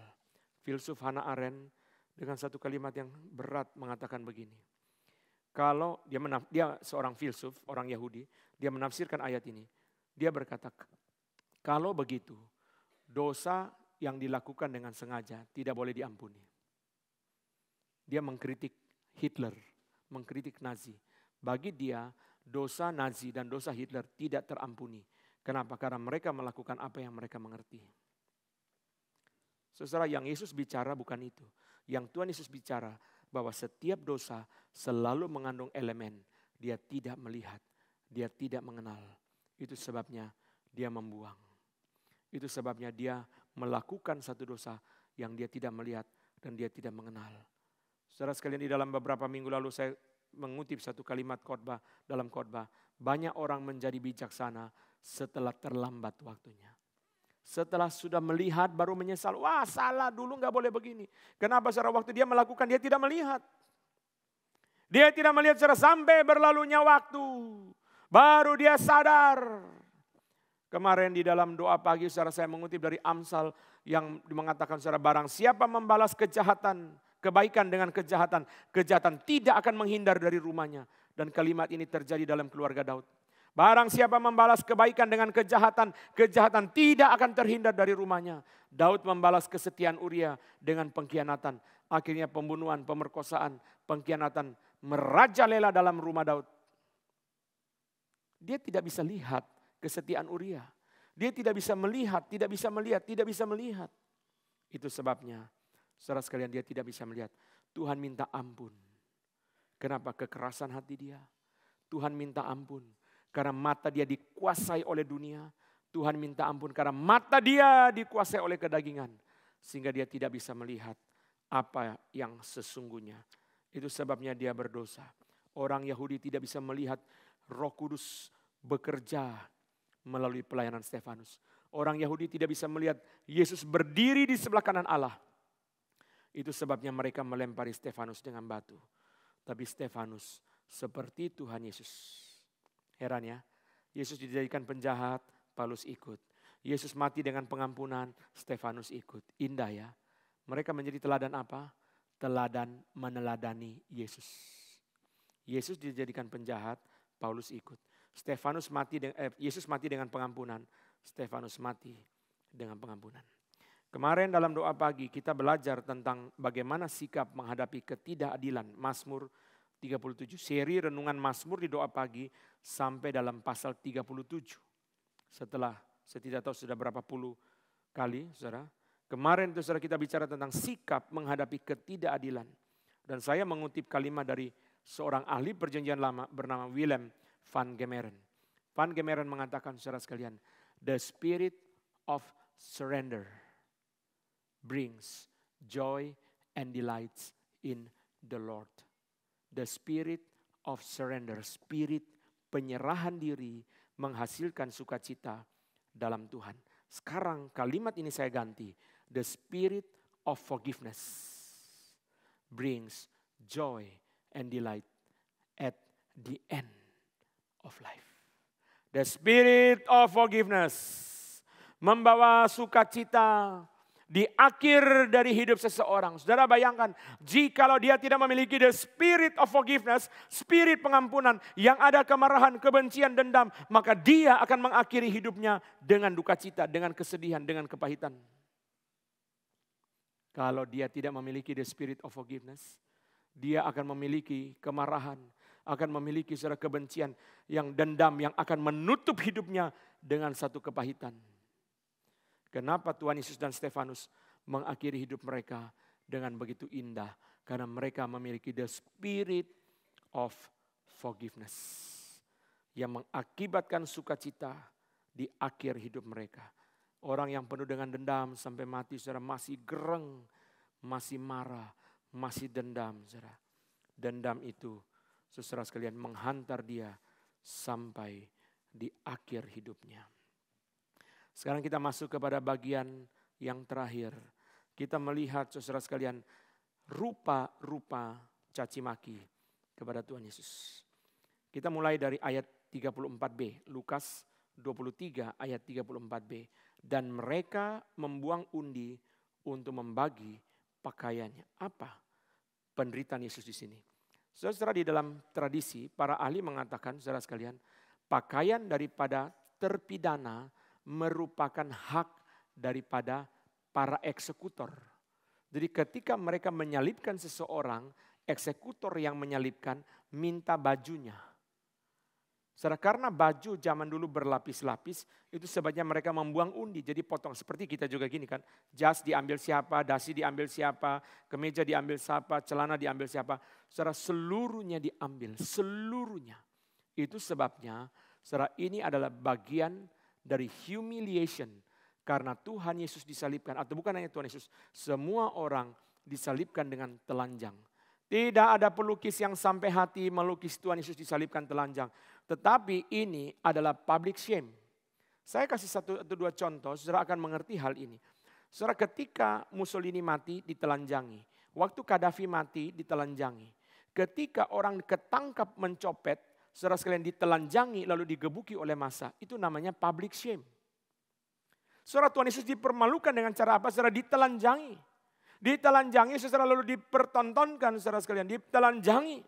Speaker 1: Filsuf Hannah Arendt dengan satu kalimat yang berat mengatakan begini. Kalau dia menaf, dia seorang filsuf, orang Yahudi, dia menafsirkan ayat ini. Dia berkata, kalau begitu, dosa yang dilakukan dengan sengaja tidak boleh diampuni. Dia mengkritik Hitler, mengkritik Nazi. Bagi dia, dosa Nazi dan dosa Hitler tidak terampuni. Kenapa? Karena mereka melakukan apa yang mereka mengerti. Saudara, yang Yesus bicara bukan itu. Yang Tuhan Yesus bicara bahwa setiap dosa selalu mengandung elemen. Dia tidak melihat, dia tidak mengenal. Itu sebabnya dia membuang. Itu sebabnya dia melakukan satu dosa yang dia tidak melihat dan dia tidak mengenal. Saudara sekalian di dalam beberapa minggu lalu saya mengutip satu kalimat khotbah dalam khotbah, banyak orang menjadi bijaksana setelah terlambat waktunya. Setelah sudah melihat baru menyesal, wah salah dulu nggak boleh begini. Kenapa secara waktu dia melakukan, dia tidak melihat. Dia tidak melihat secara sampai berlalunya waktu. Baru dia sadar. Kemarin di dalam doa pagi secara saya mengutip dari Amsal yang mengatakan secara barang siapa membalas kejahatan kebaikan dengan kejahatan. Kejahatan tidak akan menghindar dari rumahnya. Dan kalimat ini terjadi dalam keluarga Daud. Barang siapa membalas kebaikan dengan kejahatan, kejahatan tidak akan terhindar dari rumahnya. Daud membalas kesetiaan Uria dengan pengkhianatan. Akhirnya pembunuhan, pemerkosaan, pengkhianatan merajalela dalam rumah Daud. Dia tidak bisa lihat kesetiaan Uria. Dia tidak bisa melihat, tidak bisa melihat, tidak bisa melihat. Itu sebabnya Saudara sekalian dia tidak bisa melihat. Tuhan minta ampun. Kenapa? Kekerasan hati dia. Tuhan minta ampun. Karena mata dia dikuasai oleh dunia. Tuhan minta ampun karena mata dia dikuasai oleh kedagingan. Sehingga dia tidak bisa melihat apa yang sesungguhnya. Itu sebabnya dia berdosa. Orang Yahudi tidak bisa melihat roh kudus bekerja melalui pelayanan Stefanus. Orang Yahudi tidak bisa melihat Yesus berdiri di sebelah kanan Allah itu sebabnya mereka melempari Stefanus dengan batu. Tapi Stefanus seperti Tuhan Yesus. Heran ya. Yesus dijadikan penjahat, Paulus ikut. Yesus mati dengan pengampunan, Stefanus ikut. Indah ya. Mereka menjadi teladan apa? Teladan meneladani Yesus. Yesus dijadikan penjahat, Paulus ikut. Stefanus mati eh, Yesus mati dengan pengampunan, Stefanus mati dengan pengampunan. Kemarin dalam doa pagi kita belajar tentang bagaimana sikap menghadapi ketidakadilan. Mazmur 37 seri renungan Masmur di doa pagi sampai dalam pasal 37. Setelah saya tidak tahu sudah berapa puluh kali, Saudara. Kemarin itu Saudara kita bicara tentang sikap menghadapi ketidakadilan. Dan saya mengutip kalimat dari seorang ahli perjanjian lama bernama Willem van Gemeren. Van Gemeren mengatakan saudara sekalian, the spirit of surrender brings joy and delights in the Lord. The spirit of surrender, spirit penyerahan diri menghasilkan sukacita dalam Tuhan. Sekarang kalimat ini saya ganti, the spirit of forgiveness brings joy and delight at the end of life. The spirit of forgiveness membawa sukacita di akhir dari hidup seseorang. Saudara bayangkan, jikalau dia tidak memiliki the spirit of forgiveness, spirit pengampunan yang ada kemarahan, kebencian, dendam, maka dia akan mengakhiri hidupnya dengan duka cita, dengan kesedihan, dengan kepahitan. Kalau dia tidak memiliki the spirit of forgiveness, dia akan memiliki kemarahan, akan memiliki secara kebencian yang dendam yang akan menutup hidupnya dengan satu kepahitan. Kenapa Tuhan Yesus dan Stefanus mengakhiri hidup mereka dengan begitu indah? Karena mereka memiliki the spirit of forgiveness. Yang mengakibatkan sukacita di akhir hidup mereka. Orang yang penuh dengan dendam sampai mati secara masih gereng, masih marah, masih dendam saudara. Dendam itu saudara sekalian menghantar dia sampai di akhir hidupnya. Sekarang kita masuk kepada bagian yang terakhir. Kita melihat saudara sekalian rupa-rupa caci maki kepada Tuhan Yesus. Kita mulai dari ayat 34b, Lukas 23 ayat 34b. Dan mereka membuang undi untuk membagi pakaiannya. Apa penderitaan Yesus di sini? Saudara di dalam tradisi para ahli mengatakan saudara sekalian, pakaian daripada terpidana merupakan hak daripada para eksekutor. Jadi ketika mereka menyalibkan seseorang, eksekutor yang menyalibkan minta bajunya. Saudara, karena baju zaman dulu berlapis-lapis, itu sebabnya mereka membuang undi. Jadi potong, seperti kita juga gini kan. Jas diambil siapa, dasi diambil siapa, kemeja diambil siapa, celana diambil siapa. Saudara, seluruhnya diambil, seluruhnya. Itu sebabnya, saudara, ini adalah bagian dari humiliation karena Tuhan Yesus disalibkan atau bukan hanya Tuhan Yesus, semua orang disalibkan dengan telanjang. Tidak ada pelukis yang sampai hati melukis Tuhan Yesus disalibkan telanjang. Tetapi ini adalah public shame. Saya kasih satu atau dua contoh, saudara akan mengerti hal ini. Saudara ketika Mussolini mati ditelanjangi. Waktu Gaddafi mati ditelanjangi. Ketika orang ketangkap mencopet, saudara sekalian ditelanjangi lalu digebuki oleh masa itu namanya public shame. Saudara Tuhan Yesus dipermalukan dengan cara apa? Saudara ditelanjangi. Ditelanjangi saudara lalu dipertontonkan saudara sekalian, ditelanjangi.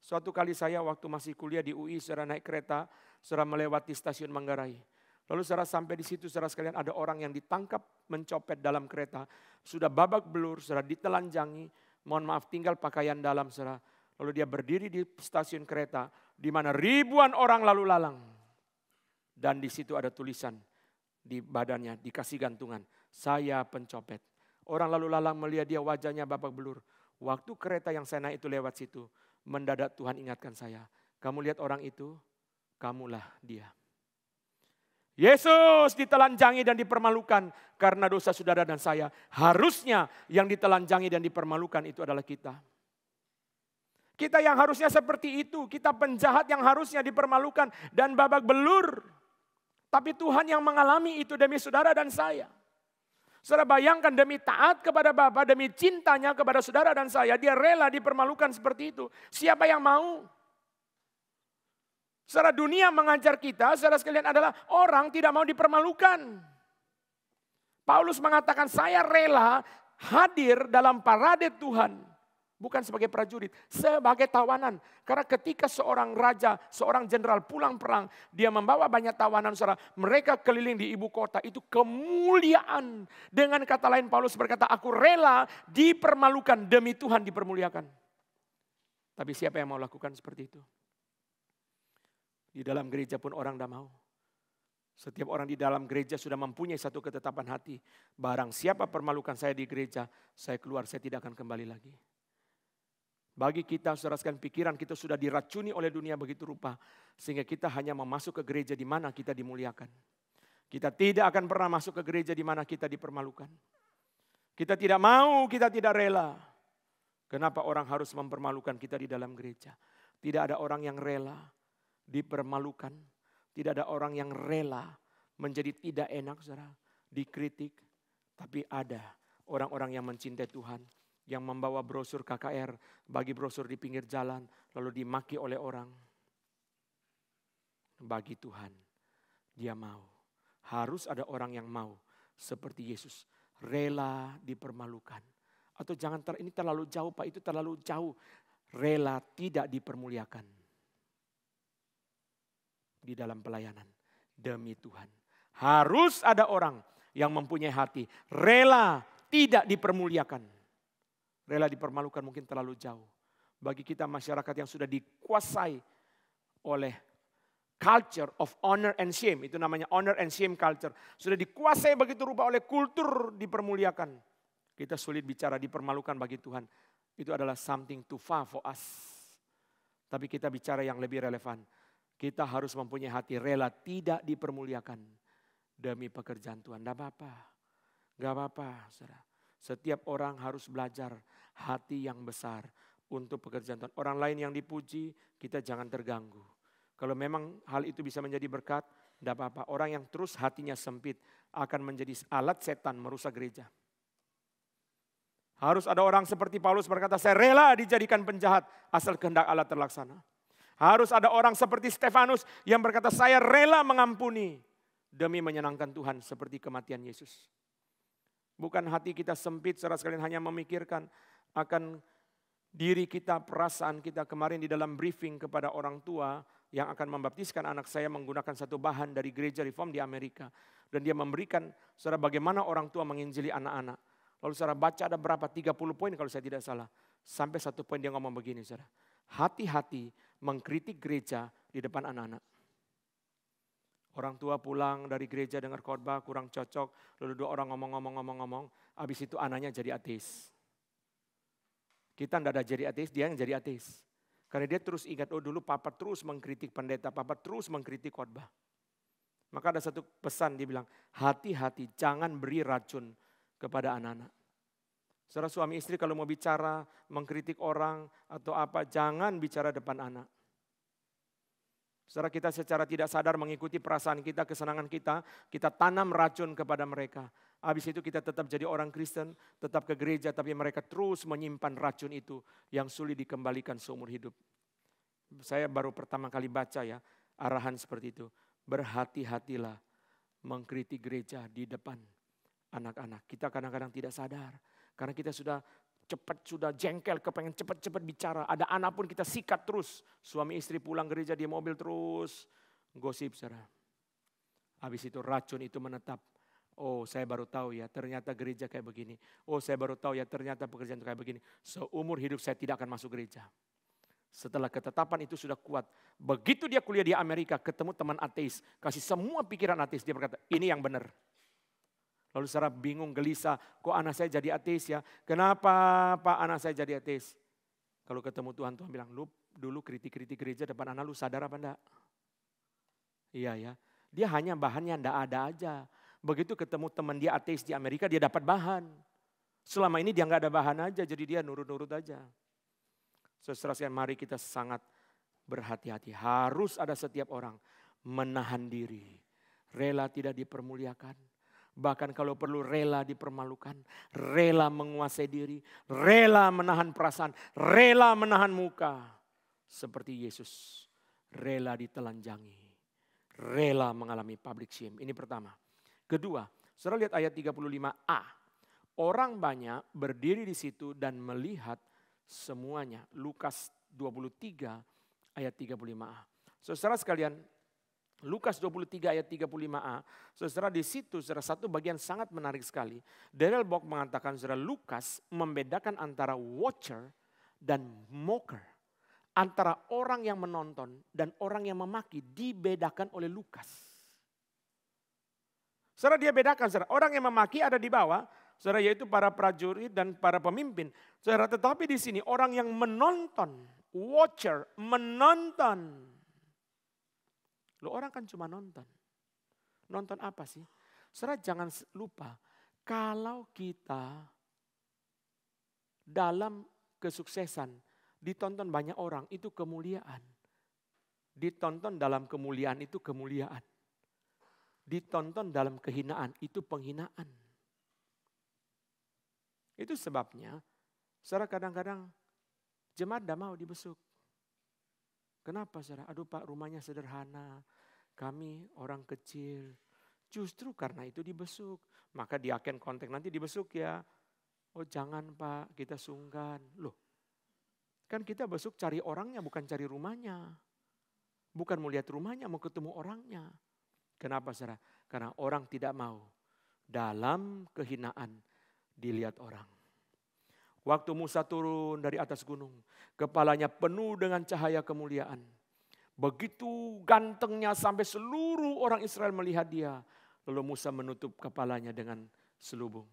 Speaker 1: Suatu kali saya waktu masih kuliah di UI, saudara naik kereta, saudara melewati stasiun Manggarai. Lalu saudara sampai di situ saudara sekalian ada orang yang ditangkap mencopet dalam kereta. Sudah babak belur, saudara ditelanjangi. Mohon maaf tinggal pakaian dalam saudara Lalu dia berdiri di stasiun kereta di mana ribuan orang lalu lalang. Dan di situ ada tulisan di badannya dikasih gantungan, saya pencopet. Orang lalu lalang melihat dia wajahnya babak belur. Waktu kereta yang saya naik itu lewat situ, mendadak Tuhan ingatkan saya, kamu lihat orang itu, kamulah dia. Yesus ditelanjangi dan dipermalukan karena dosa saudara dan saya. Harusnya yang ditelanjangi dan dipermalukan itu adalah kita. Kita yang harusnya seperti itu, kita penjahat yang harusnya dipermalukan dan babak belur. Tapi Tuhan yang mengalami itu demi saudara dan saya. Saudara bayangkan demi taat kepada Bapa, demi cintanya kepada saudara dan saya, dia rela dipermalukan seperti itu. Siapa yang mau? Saudara dunia mengajar kita, saudara sekalian adalah orang tidak mau dipermalukan. Paulus mengatakan saya rela hadir dalam parade Tuhan Bukan sebagai prajurit, sebagai tawanan. Karena ketika seorang raja, seorang jenderal pulang perang, dia membawa banyak tawanan saudara. Mereka keliling di ibu kota, itu kemuliaan. Dengan kata lain Paulus berkata, aku rela dipermalukan demi Tuhan dipermuliakan. Tapi siapa yang mau lakukan seperti itu? Di dalam gereja pun orang tidak mau. Setiap orang di dalam gereja sudah mempunyai satu ketetapan hati. Barang siapa permalukan saya di gereja, saya keluar, saya tidak akan kembali lagi. Bagi kita, seraskan rasakan pikiran kita sudah diracuni oleh dunia begitu rupa. Sehingga kita hanya memasuk ke gereja di mana kita dimuliakan. Kita tidak akan pernah masuk ke gereja di mana kita dipermalukan. Kita tidak mau, kita tidak rela. Kenapa orang harus mempermalukan kita di dalam gereja? Tidak ada orang yang rela dipermalukan. Tidak ada orang yang rela menjadi tidak enak, saudara. Dikritik, tapi ada orang-orang yang mencintai Tuhan yang membawa brosur KKR, bagi brosur di pinggir jalan, lalu dimaki oleh orang. Bagi Tuhan, dia mau. Harus ada orang yang mau seperti Yesus, rela dipermalukan. Atau jangan ter, ini terlalu jauh Pak, itu terlalu jauh. Rela tidak dipermuliakan di dalam pelayanan demi Tuhan. Harus ada orang yang mempunyai hati rela tidak dipermuliakan rela dipermalukan mungkin terlalu jauh. Bagi kita masyarakat yang sudah dikuasai oleh culture of honor and shame. Itu namanya honor and shame culture. Sudah dikuasai begitu rupa oleh kultur dipermuliakan. Kita sulit bicara dipermalukan bagi Tuhan. Itu adalah something too far for us. Tapi kita bicara yang lebih relevan. Kita harus mempunyai hati rela tidak dipermuliakan demi pekerjaan Tuhan. Tidak apa-apa. Tidak apa-apa, saudara. Setiap orang harus belajar hati yang besar untuk pekerjaan Tuhan. Orang lain yang dipuji, kita jangan terganggu. Kalau memang hal itu bisa menjadi berkat, tidak apa-apa. Orang yang terus hatinya sempit akan menjadi alat setan merusak gereja. Harus ada orang seperti Paulus berkata, saya rela dijadikan penjahat asal kehendak Allah terlaksana. Harus ada orang seperti Stefanus yang berkata, saya rela mengampuni demi menyenangkan Tuhan seperti kematian Yesus. Bukan hati kita sempit, secara sekalian hanya memikirkan akan diri kita, perasaan kita kemarin di dalam briefing kepada orang tua yang akan membaptiskan anak saya menggunakan satu bahan dari gereja reform di Amerika. Dan dia memberikan secara bagaimana orang tua menginjili anak-anak. Lalu secara baca ada berapa? 30 poin kalau saya tidak salah. Sampai satu poin dia ngomong begini saudara. Hati-hati mengkritik gereja di depan anak-anak. Orang tua pulang dari gereja dengar khotbah kurang cocok, lalu dua orang ngomong-ngomong-ngomong-ngomong, habis itu anaknya jadi ateis. Kita tidak ada jadi ateis, dia yang jadi ateis. Karena dia terus ingat, oh dulu papa terus mengkritik pendeta, papa terus mengkritik khotbah. Maka ada satu pesan dia bilang, hati-hati jangan beri racun kepada anak-anak. Saudara suami istri kalau mau bicara, mengkritik orang atau apa, jangan bicara depan anak. Saudara kita secara tidak sadar mengikuti perasaan kita, kesenangan kita, kita tanam racun kepada mereka. Habis itu kita tetap jadi orang Kristen, tetap ke gereja, tapi mereka terus menyimpan racun itu yang sulit dikembalikan seumur hidup. Saya baru pertama kali baca ya, arahan seperti itu. Berhati-hatilah mengkritik gereja di depan anak-anak. Kita kadang-kadang tidak sadar, karena kita sudah Cepat sudah jengkel, kepengen cepat-cepat bicara. Ada anak pun kita sikat terus. Suami istri pulang gereja di mobil terus. Gosip saudara. Habis itu racun itu menetap. Oh saya baru tahu ya ternyata gereja kayak begini. Oh saya baru tahu ya ternyata pekerjaan itu kayak begini. Seumur hidup saya tidak akan masuk gereja. Setelah ketetapan itu sudah kuat. Begitu dia kuliah di Amerika, ketemu teman ateis. Kasih semua pikiran ateis. Dia berkata, ini yang benar. Lalu saudara bingung, gelisah, kok anak saya jadi ateis ya? Kenapa pak anak saya jadi ateis? Kalau ketemu Tuhan, Tuhan bilang, lu dulu kritik-kritik gereja depan anak lu sadar apa enggak? Iya ya, dia hanya bahannya enggak ada aja. Begitu ketemu teman dia ateis di Amerika, dia dapat bahan. Selama ini dia enggak ada bahan aja, jadi dia nurut-nurut aja. Saudara so, mari kita sangat berhati-hati. Harus ada setiap orang menahan diri. Rela tidak dipermuliakan Bahkan kalau perlu rela dipermalukan, rela menguasai diri, rela menahan perasaan, rela menahan muka. Seperti Yesus, rela ditelanjangi, rela mengalami public shame. Ini pertama. Kedua, saudara lihat ayat 35a. Orang banyak berdiri di situ dan melihat semuanya. Lukas 23 ayat 35a. So Saudara sekalian, Lukas 23 ayat 35a, saudara di situ saudara satu bagian sangat menarik sekali. Daryl Bock mengatakan saudara Lukas membedakan antara watcher dan mocker. Antara orang yang menonton dan orang yang memaki dibedakan oleh Lukas. Saudara dia bedakan, saudara. orang yang memaki ada di bawah, saudara yaitu para prajurit dan para pemimpin. Saudara tetapi di sini orang yang menonton, watcher, menonton Lo orang kan cuma nonton. Nonton apa sih? Saudara jangan lupa, kalau kita dalam kesuksesan ditonton banyak orang itu kemuliaan. Ditonton dalam kemuliaan itu kemuliaan. Ditonton dalam kehinaan itu penghinaan. Itu sebabnya saudara kadang-kadang jemaat tidak mau dibesuk. Kenapa saudara? Aduh pak rumahnya sederhana. Kami orang kecil. Justru karena itu dibesuk. Maka di diaken kontak nanti dibesuk ya. Oh jangan pak kita sungkan. Loh kan kita besuk cari orangnya bukan cari rumahnya. Bukan mau lihat rumahnya mau ketemu orangnya. Kenapa saudara? Karena orang tidak mau dalam kehinaan dilihat orang. Waktu Musa turun dari atas gunung, kepalanya penuh dengan cahaya kemuliaan. Begitu gantengnya sampai seluruh orang Israel melihat dia. Lalu Musa menutup kepalanya dengan selubung.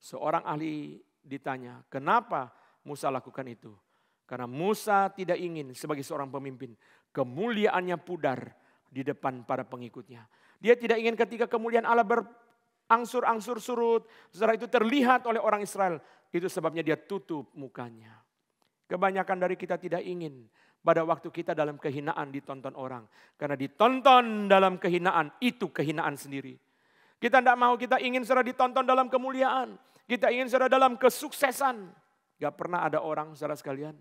Speaker 1: Seorang ahli ditanya, kenapa Musa lakukan itu? Karena Musa tidak ingin sebagai seorang pemimpin kemuliaannya pudar di depan para pengikutnya. Dia tidak ingin ketika kemuliaan Allah angsur-angsur surut. Setelah itu terlihat oleh orang Israel. Itu sebabnya dia tutup mukanya. Kebanyakan dari kita tidak ingin pada waktu kita dalam kehinaan ditonton orang. Karena ditonton dalam kehinaan, itu kehinaan sendiri. Kita tidak mau, kita ingin secara ditonton dalam kemuliaan. Kita ingin secara dalam kesuksesan. Gak pernah ada orang secara sekalian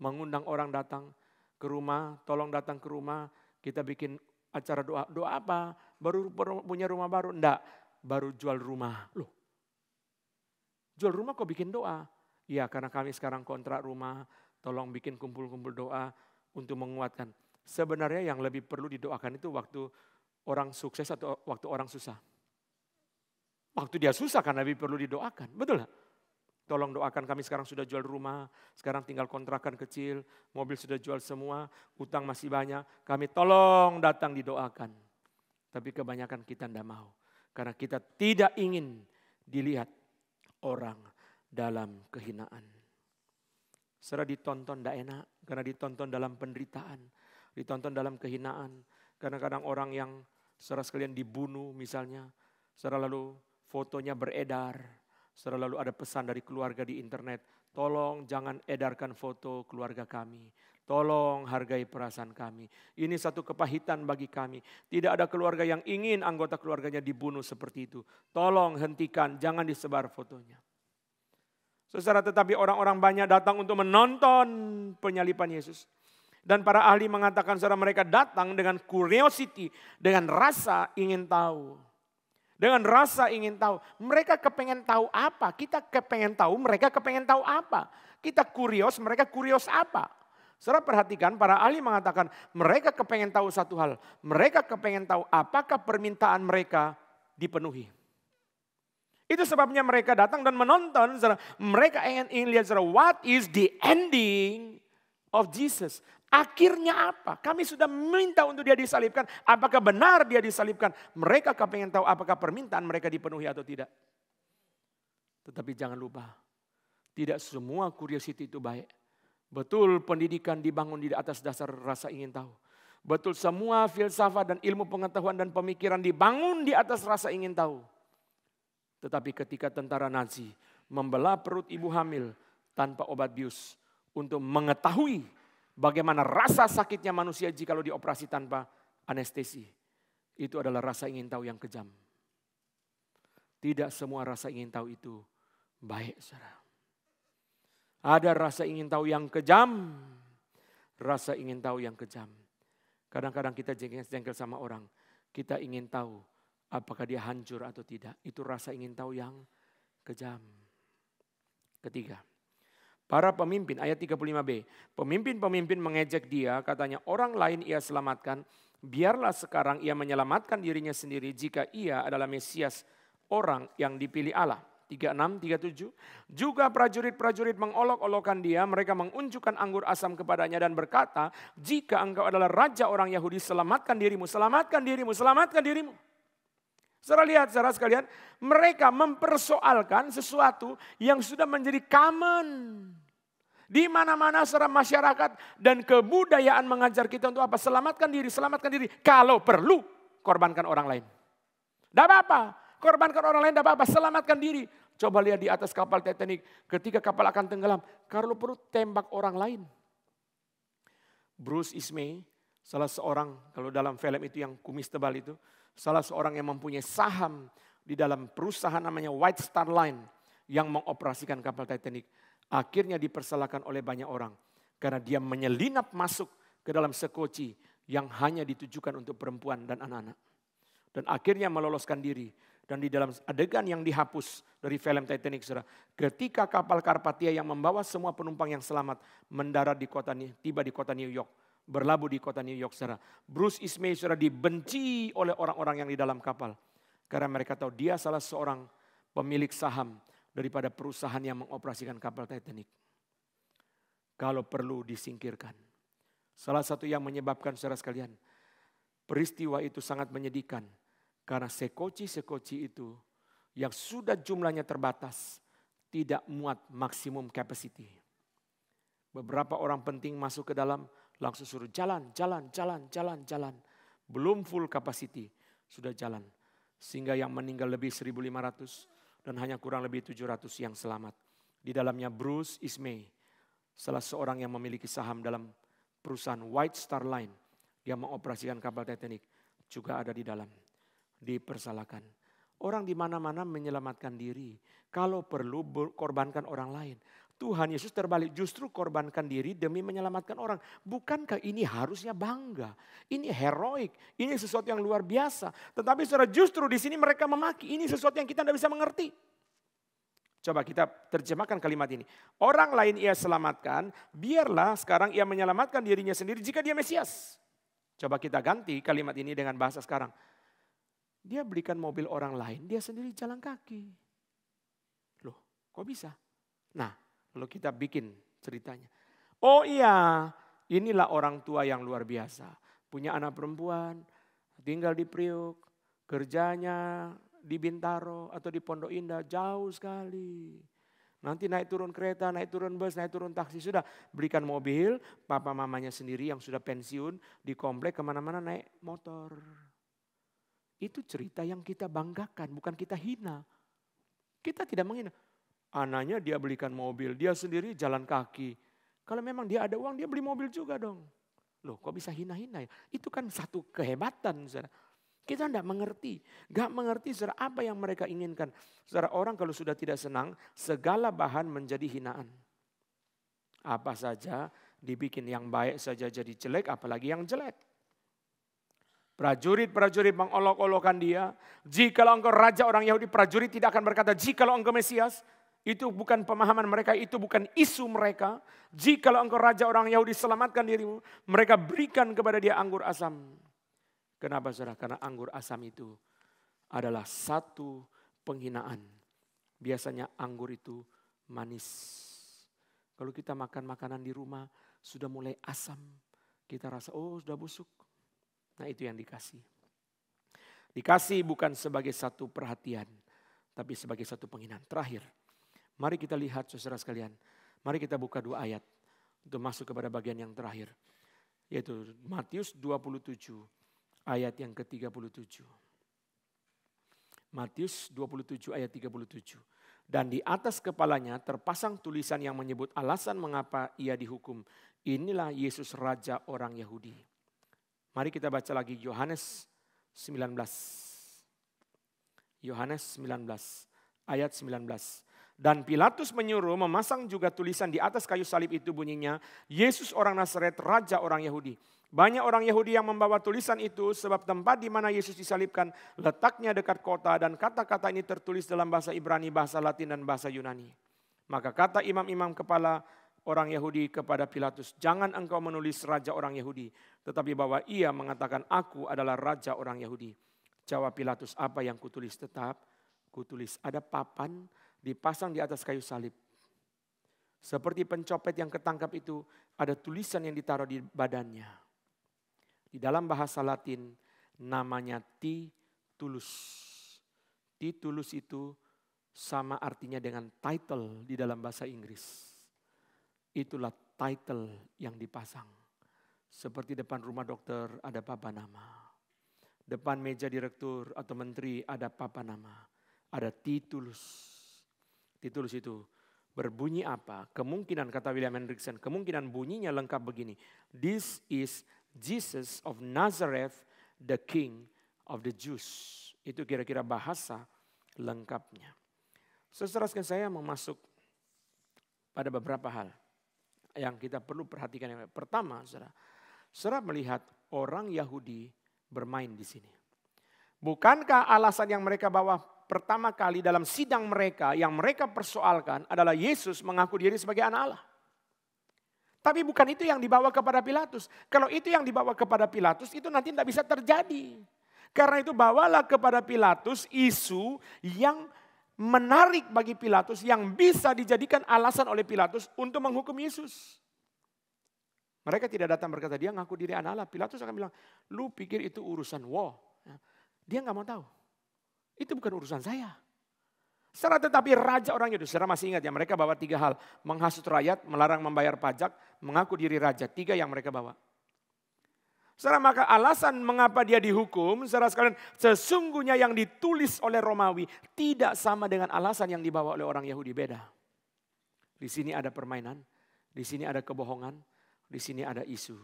Speaker 1: mengundang orang datang ke rumah, tolong datang ke rumah, kita bikin acara doa. Doa apa? Baru punya rumah baru? Enggak baru jual rumah. Loh, jual rumah kok bikin doa? Ya karena kami sekarang kontrak rumah, tolong bikin kumpul-kumpul doa untuk menguatkan. Sebenarnya yang lebih perlu didoakan itu waktu orang sukses atau waktu orang susah. Waktu dia susah kan lebih perlu didoakan, betul gak? Tolong doakan kami sekarang sudah jual rumah, sekarang tinggal kontrakan kecil, mobil sudah jual semua, utang masih banyak, kami tolong datang didoakan. Tapi kebanyakan kita tidak mau. Karena kita tidak ingin dilihat orang dalam kehinaan. Setelah ditonton tidak enak karena ditonton dalam penderitaan, ditonton dalam kehinaan. Karena kadang orang yang serah sekalian dibunuh misalnya, serah lalu fotonya beredar, serah lalu ada pesan dari keluarga di internet, tolong jangan edarkan foto keluarga kami Tolong hargai perasaan kami. Ini satu kepahitan bagi kami. Tidak ada keluarga yang ingin anggota keluarganya dibunuh seperti itu. Tolong hentikan, jangan disebar fotonya. Secara tetapi orang-orang banyak datang untuk menonton penyalipan Yesus. Dan para ahli mengatakan saudara mereka datang dengan curiosity, dengan rasa ingin tahu. Dengan rasa ingin tahu. Mereka kepengen tahu apa? Kita kepengen tahu, mereka kepengen tahu apa? Kita kurios, mereka kurios apa? Saudara perhatikan, para ahli mengatakan mereka kepengen tahu satu hal. Mereka kepengen tahu apakah permintaan mereka dipenuhi. Itu sebabnya mereka datang dan menonton. Saudara, mereka ingin, ingin lihat saudara, what is the ending of Jesus? Akhirnya apa? Kami sudah minta untuk dia disalibkan. Apakah benar dia disalibkan? Mereka kepengen tahu apakah permintaan mereka dipenuhi atau tidak. Tetapi jangan lupa, tidak semua curiosity itu baik Betul pendidikan dibangun di atas dasar rasa ingin tahu. Betul semua filsafat dan ilmu pengetahuan dan pemikiran dibangun di atas rasa ingin tahu. Tetapi ketika tentara Nazi membelah perut ibu hamil tanpa obat bius untuk mengetahui bagaimana rasa sakitnya manusia jika dioperasi tanpa anestesi. Itu adalah rasa ingin tahu yang kejam. Tidak semua rasa ingin tahu itu baik, saudara. Ada rasa ingin tahu yang kejam, rasa ingin tahu yang kejam. Kadang-kadang kita jengkel-jengkel sama orang, kita ingin tahu apakah dia hancur atau tidak. Itu rasa ingin tahu yang kejam. Ketiga, para pemimpin ayat 35b. Pemimpin-pemimpin mengejek dia, katanya orang lain ia selamatkan, biarlah sekarang ia menyelamatkan dirinya sendiri jika ia adalah Mesias orang yang dipilih Allah. 36, 37. Juga prajurit-prajurit mengolok-olokkan dia, mereka mengunjukkan anggur asam kepadanya dan berkata, jika engkau adalah raja orang Yahudi, selamatkan dirimu, selamatkan dirimu, selamatkan dirimu. Saudara lihat, saudara sekalian, mereka mempersoalkan sesuatu yang sudah menjadi common. Di mana-mana secara masyarakat dan kebudayaan mengajar kita untuk apa? Selamatkan diri, selamatkan diri. Kalau perlu, korbankan orang lain. Tidak apa-apa, korbankan orang lain tidak apa-apa, selamatkan diri. Coba lihat di atas kapal Titanic. Ketika kapal akan tenggelam, kalau perlu tembak orang lain. Bruce Ismay, salah seorang, kalau dalam film itu yang kumis tebal itu, salah seorang yang mempunyai saham di dalam perusahaan namanya White Star Line yang mengoperasikan kapal Titanic. Akhirnya dipersalahkan oleh banyak orang. Karena dia menyelinap masuk ke dalam sekoci yang hanya ditujukan untuk perempuan dan anak-anak. Dan akhirnya meloloskan diri dan di dalam adegan yang dihapus dari film Titanic, saudara, ketika kapal Karpatia yang membawa semua penumpang yang selamat mendarat di kota tiba di kota New York, berlabuh di kota New York, saudara. Bruce Ismay, saudara, dibenci oleh orang-orang yang di dalam kapal karena mereka tahu dia salah seorang pemilik saham daripada perusahaan yang mengoperasikan kapal Titanic. Kalau perlu disingkirkan. Salah satu yang menyebabkan saudara sekalian, peristiwa itu sangat menyedihkan. Karena sekoci-sekoci itu yang sudah jumlahnya terbatas tidak muat maksimum capacity. Beberapa orang penting masuk ke dalam langsung suruh jalan, jalan, jalan, jalan, jalan. Belum full capacity, sudah jalan. Sehingga yang meninggal lebih 1.500 dan hanya kurang lebih 700 yang selamat. Di dalamnya Bruce Ismay, salah seorang yang memiliki saham dalam perusahaan White Star Line. yang mengoperasikan kapal Titanic juga ada di dalam dipersalahkan. Orang di mana-mana menyelamatkan diri. Kalau perlu korbankan orang lain. Tuhan Yesus terbalik justru korbankan diri demi menyelamatkan orang. Bukankah ini harusnya bangga? Ini heroik, ini sesuatu yang luar biasa. Tetapi secara justru di sini mereka memaki, ini sesuatu yang kita tidak bisa mengerti. Coba kita terjemahkan kalimat ini. Orang lain ia selamatkan, biarlah sekarang ia menyelamatkan dirinya sendiri jika dia Mesias. Coba kita ganti kalimat ini dengan bahasa sekarang. Dia berikan mobil orang lain, dia sendiri jalan kaki. Loh, kok bisa? Nah, lalu kita bikin ceritanya. Oh iya, inilah orang tua yang luar biasa. Punya anak perempuan, tinggal di Priuk, kerjanya di Bintaro atau di Pondok Indah, jauh sekali. Nanti naik turun kereta, naik turun bus, naik turun taksi. Sudah berikan mobil, papa mamanya sendiri yang sudah pensiun di komplek kemana-mana naik motor. Itu cerita yang kita banggakan, bukan kita hina. Kita tidak menghina. Anaknya dia belikan mobil, dia sendiri jalan kaki. Kalau memang dia ada uang, dia beli mobil juga dong. Loh kok bisa hina-hina ya? Itu kan satu kehebatan saudara. Kita tidak mengerti. Gak mengerti saudara apa yang mereka inginkan. Saudara orang kalau sudah tidak senang, segala bahan menjadi hinaan. Apa saja dibikin yang baik saja jadi jelek, apalagi yang jelek. Prajurit-prajurit mengolok-olokkan dia. Jikalau engkau raja orang Yahudi, prajurit tidak akan berkata, jikalau engkau Mesias, itu bukan pemahaman mereka, itu bukan isu mereka. Jikalau engkau raja orang Yahudi, selamatkan dirimu. Mereka berikan kepada dia anggur asam. Kenapa saudara? Karena anggur asam itu adalah satu penghinaan. Biasanya anggur itu manis. Kalau kita makan makanan di rumah, sudah mulai asam. Kita rasa, oh sudah busuk Nah itu yang dikasih. Dikasih bukan sebagai satu perhatian, tapi sebagai satu penginan. Terakhir, mari kita lihat saudara sekalian. Mari kita buka dua ayat untuk masuk kepada bagian yang terakhir. Yaitu Matius 27 ayat yang ke-37. Matius 27 ayat 37. Dan di atas kepalanya terpasang tulisan yang menyebut alasan mengapa ia dihukum. Inilah Yesus Raja orang Yahudi. Mari kita baca lagi Yohanes 19. Yohanes 19 ayat 19. Dan Pilatus menyuruh memasang juga tulisan di atas kayu salib itu bunyinya, Yesus orang Nazaret, Raja orang Yahudi. Banyak orang Yahudi yang membawa tulisan itu sebab tempat di mana Yesus disalibkan letaknya dekat kota dan kata-kata ini tertulis dalam bahasa Ibrani, bahasa Latin dan bahasa Yunani. Maka kata imam-imam kepala orang Yahudi kepada Pilatus, "Jangan engkau menulis raja orang Yahudi, tetapi bahwa ia mengatakan aku adalah raja orang Yahudi." Jawab Pilatus, "Apa yang kutulis tetap kutulis. Ada papan dipasang di atas kayu salib. Seperti pencopet yang ketangkap itu, ada tulisan yang ditaruh di badannya. Di dalam bahasa Latin namanya Titulus. Titulus itu sama artinya dengan title di dalam bahasa Inggris Itulah title yang dipasang. Seperti depan rumah dokter ada papa nama. Depan meja direktur atau menteri ada papa nama. Ada titulus. Titulus itu berbunyi apa? Kemungkinan kata William Hendrickson, kemungkinan bunyinya lengkap begini. This is Jesus of Nazareth, the King of the Jews. Itu kira-kira bahasa lengkapnya. Seseraskan saya mau masuk pada beberapa hal yang kita perlu perhatikan. Yang pertama, saudara, saudara melihat orang Yahudi bermain di sini. Bukankah alasan yang mereka bawa pertama kali dalam sidang mereka yang mereka persoalkan adalah Yesus mengaku diri sebagai anak Allah. Tapi bukan itu yang dibawa kepada Pilatus. Kalau itu yang dibawa kepada Pilatus itu nanti tidak bisa terjadi. Karena itu bawalah kepada Pilatus isu yang menarik bagi Pilatus yang bisa dijadikan alasan oleh Pilatus untuk menghukum Yesus. Mereka tidak datang berkata, dia ngaku diri anak Allah. Pilatus akan bilang, lu pikir itu urusan wo. Ya. Dia nggak mau tahu. Itu bukan urusan saya. Secara tetapi raja orang itu. secara masih ingat ya mereka bawa tiga hal. Menghasut rakyat, melarang membayar pajak, mengaku diri raja. Tiga yang mereka bawa. Saudara maka alasan mengapa dia dihukum, saudara sekalian, sesungguhnya yang ditulis oleh Romawi tidak sama dengan alasan yang dibawa oleh orang Yahudi beda. Di sini ada permainan, di sini ada kebohongan, di sini ada isu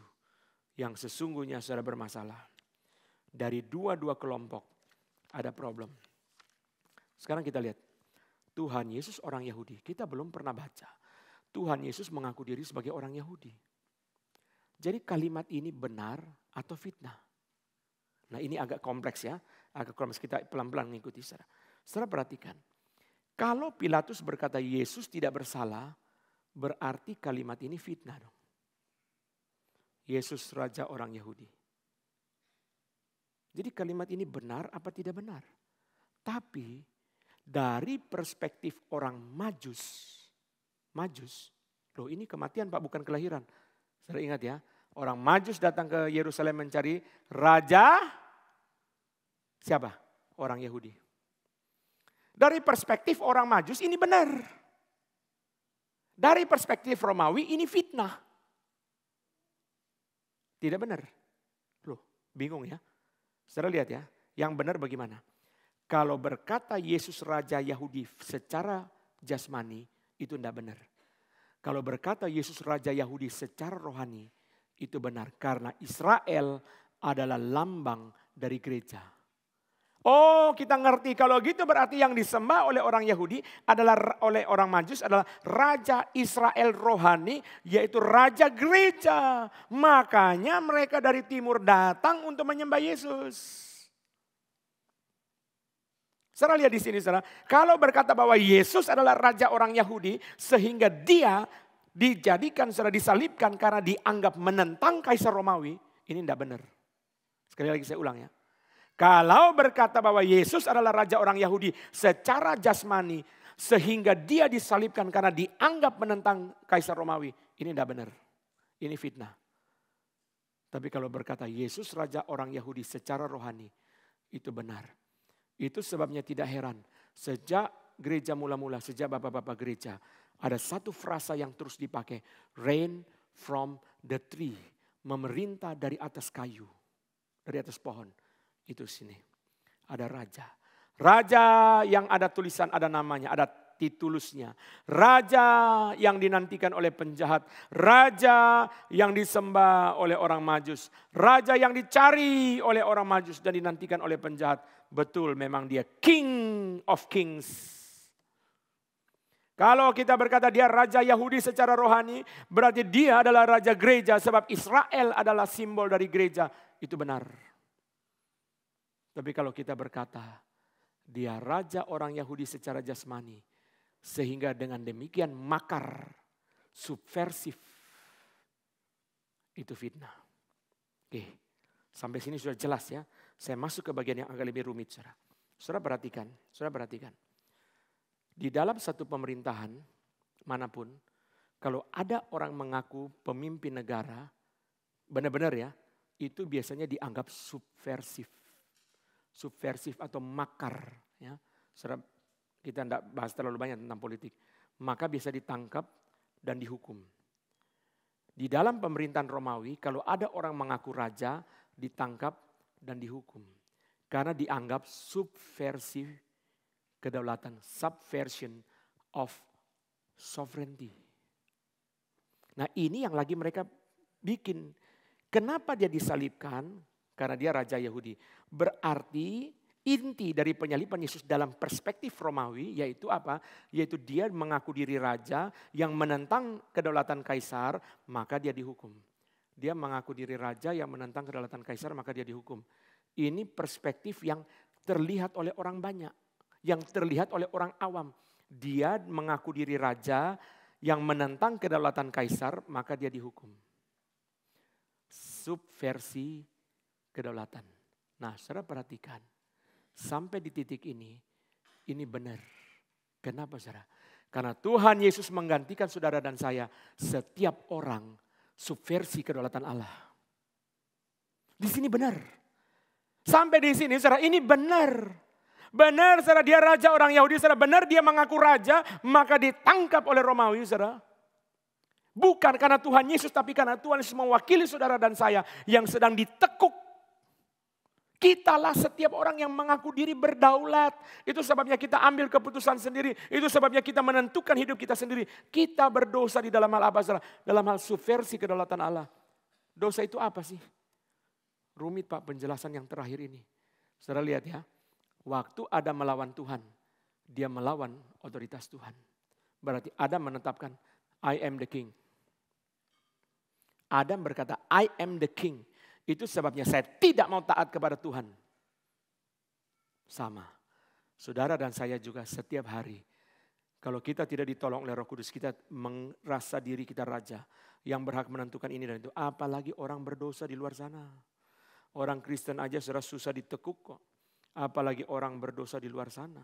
Speaker 1: yang sesungguhnya saudara bermasalah. Dari dua-dua kelompok ada problem. Sekarang kita lihat. Tuhan Yesus orang Yahudi, kita belum pernah baca. Tuhan Yesus mengaku diri sebagai orang Yahudi. Jadi kalimat ini benar atau fitnah? Nah ini agak kompleks ya, agak kompleks kita pelan-pelan mengikuti secara. Setelah perhatikan, kalau Pilatus berkata Yesus tidak bersalah, berarti kalimat ini fitnah dong. Yesus Raja orang Yahudi. Jadi kalimat ini benar apa tidak benar? Tapi dari perspektif orang majus, majus, loh ini kematian pak bukan kelahiran Saudara ingat ya, orang Majus datang ke Yerusalem mencari raja siapa? Orang Yahudi. Dari perspektif orang Majus ini benar. Dari perspektif Romawi ini fitnah. Tidak benar. Loh, bingung ya. Saudara lihat ya, yang benar bagaimana? Kalau berkata Yesus Raja Yahudi secara jasmani, itu tidak benar. Kalau berkata Yesus Raja Yahudi secara rohani, itu benar karena Israel adalah lambang dari gereja. Oh, kita ngerti kalau gitu berarti yang disembah oleh orang Yahudi adalah oleh orang Majus adalah raja Israel rohani yaitu raja gereja. Makanya mereka dari timur datang untuk menyembah Yesus. Saudara lihat di sini saudara, kalau berkata bahwa Yesus adalah raja orang Yahudi sehingga dia dijadikan saudara disalibkan karena dianggap menentang kaisar Romawi, ini tidak benar. Sekali lagi saya ulang ya. Kalau berkata bahwa Yesus adalah raja orang Yahudi secara jasmani sehingga dia disalibkan karena dianggap menentang kaisar Romawi, ini tidak benar. Ini fitnah. Tapi kalau berkata Yesus raja orang Yahudi secara rohani, itu benar itu sebabnya tidak heran. Sejak gereja mula-mula, sejak bapak-bapak gereja, ada satu frasa yang terus dipakai. Rain from the tree. Memerintah dari atas kayu. Dari atas pohon. Itu sini. Ada raja. Raja yang ada tulisan, ada namanya, ada titulusnya. Raja yang dinantikan oleh penjahat. Raja yang disembah oleh orang majus. Raja yang dicari oleh orang majus dan dinantikan oleh penjahat. Betul memang dia king of kings. Kalau kita berkata dia raja Yahudi secara rohani, berarti dia adalah raja gereja sebab Israel adalah simbol dari gereja. Itu benar. Tapi kalau kita berkata dia raja orang Yahudi secara jasmani, sehingga dengan demikian makar, subversif, itu fitnah. Oke, sampai sini sudah jelas ya. Saya masuk ke bagian yang agak lebih rumit, saudara. Saudara perhatikan, saudara perhatikan. Di dalam satu pemerintahan manapun, kalau ada orang mengaku pemimpin negara, benar-benar ya, itu biasanya dianggap subversif. Subversif atau makar. Ya. Saudara kita tidak bahas terlalu banyak tentang politik, maka bisa ditangkap dan dihukum. Di dalam pemerintahan Romawi, kalau ada orang mengaku raja, ditangkap dan dihukum. Karena dianggap subversif kedaulatan, subversion of sovereignty. Nah ini yang lagi mereka bikin. Kenapa dia disalibkan? Karena dia raja Yahudi. Berarti inti dari penyalipan Yesus dalam perspektif Romawi yaitu apa? Yaitu dia mengaku diri raja yang menentang kedaulatan kaisar, maka dia dihukum. Dia mengaku diri raja yang menentang kedaulatan kaisar, maka dia dihukum. Ini perspektif yang terlihat oleh orang banyak, yang terlihat oleh orang awam. Dia mengaku diri raja yang menentang kedaulatan kaisar, maka dia dihukum. Subversi kedaulatan. Nah, saudara perhatikan Sampai di titik ini, ini benar. Kenapa saudara? Karena Tuhan Yesus menggantikan saudara dan saya setiap orang subversi kedaulatan Allah. Di sini benar. Sampai di sini saudara ini benar. Benar saudara dia raja orang Yahudi saudara benar dia mengaku raja maka ditangkap oleh Romawi saudara. Bukan karena Tuhan Yesus tapi karena Tuhan Yesus mewakili saudara dan saya yang sedang ditekuk Kitalah setiap orang yang mengaku diri berdaulat. Itu sebabnya kita ambil keputusan sendiri. Itu sebabnya kita menentukan hidup kita sendiri. Kita berdosa di dalam hal apa Dalam hal subversi kedaulatan Allah. Dosa itu apa sih? Rumit Pak penjelasan yang terakhir ini. Saudara lihat ya. Waktu ada melawan Tuhan. Dia melawan otoritas Tuhan. Berarti Adam menetapkan I am the king. Adam berkata I am the king itu sebabnya saya tidak mau taat kepada Tuhan. Sama. Saudara dan saya juga setiap hari. Kalau kita tidak ditolong oleh roh kudus, kita merasa diri kita raja. Yang berhak menentukan ini dan itu. Apalagi orang berdosa di luar sana. Orang Kristen aja sudah susah ditekuk kok. Apalagi orang berdosa di luar sana.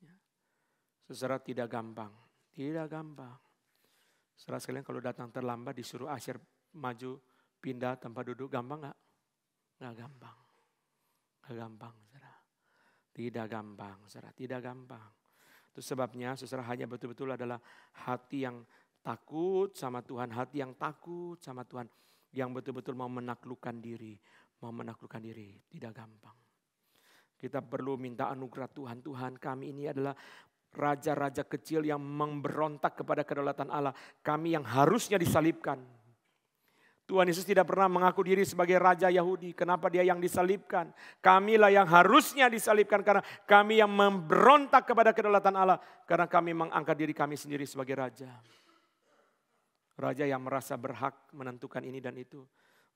Speaker 1: Ya. Saudara tidak gampang. Tidak gampang. Saudara sekalian kalau datang terlambat disuruh asyir maju Pindah tempat duduk gampang nggak? Nggak gampang. Nggak gampang, saudara. Tidak gampang, saudara. Tidak gampang. Itu sebabnya saudara hanya betul-betul adalah hati yang takut sama Tuhan, hati yang takut sama Tuhan, yang betul-betul mau menaklukkan diri, mau menaklukkan diri, tidak gampang. Kita perlu minta anugerah Tuhan. Tuhan kami ini adalah raja-raja kecil yang memberontak kepada kedaulatan Allah. Kami yang harusnya disalibkan Tuhan Yesus tidak pernah mengaku diri sebagai raja Yahudi. Kenapa dia yang disalibkan? Kamilah yang harusnya disalibkan karena kami yang memberontak kepada kedaulatan Allah karena kami mengangkat diri kami sendiri sebagai raja. Raja yang merasa berhak menentukan ini dan itu.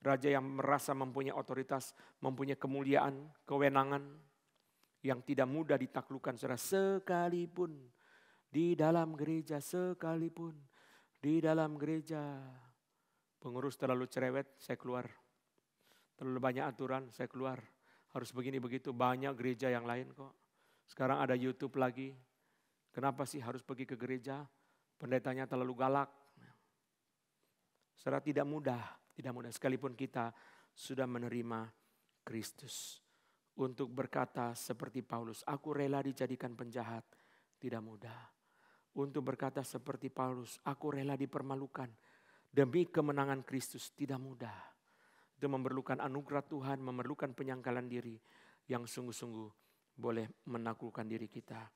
Speaker 1: Raja yang merasa mempunyai otoritas, mempunyai kemuliaan, kewenangan yang tidak mudah ditaklukkan secara sekalipun di dalam gereja sekalipun di dalam gereja Pengurus terlalu cerewet, saya keluar. Terlalu banyak aturan, saya keluar. Harus begini begitu, banyak gereja yang lain kok. Sekarang ada YouTube lagi. Kenapa sih harus pergi ke gereja? Pendetanya terlalu galak. Secara tidak mudah, tidak mudah sekalipun kita sudah menerima Kristus. Untuk berkata seperti Paulus, aku rela dijadikan penjahat, tidak mudah. Untuk berkata seperti Paulus, aku rela dipermalukan, Demi kemenangan Kristus tidak mudah. Itu memerlukan anugerah Tuhan, memerlukan penyangkalan diri yang sungguh-sungguh boleh menaklukkan diri kita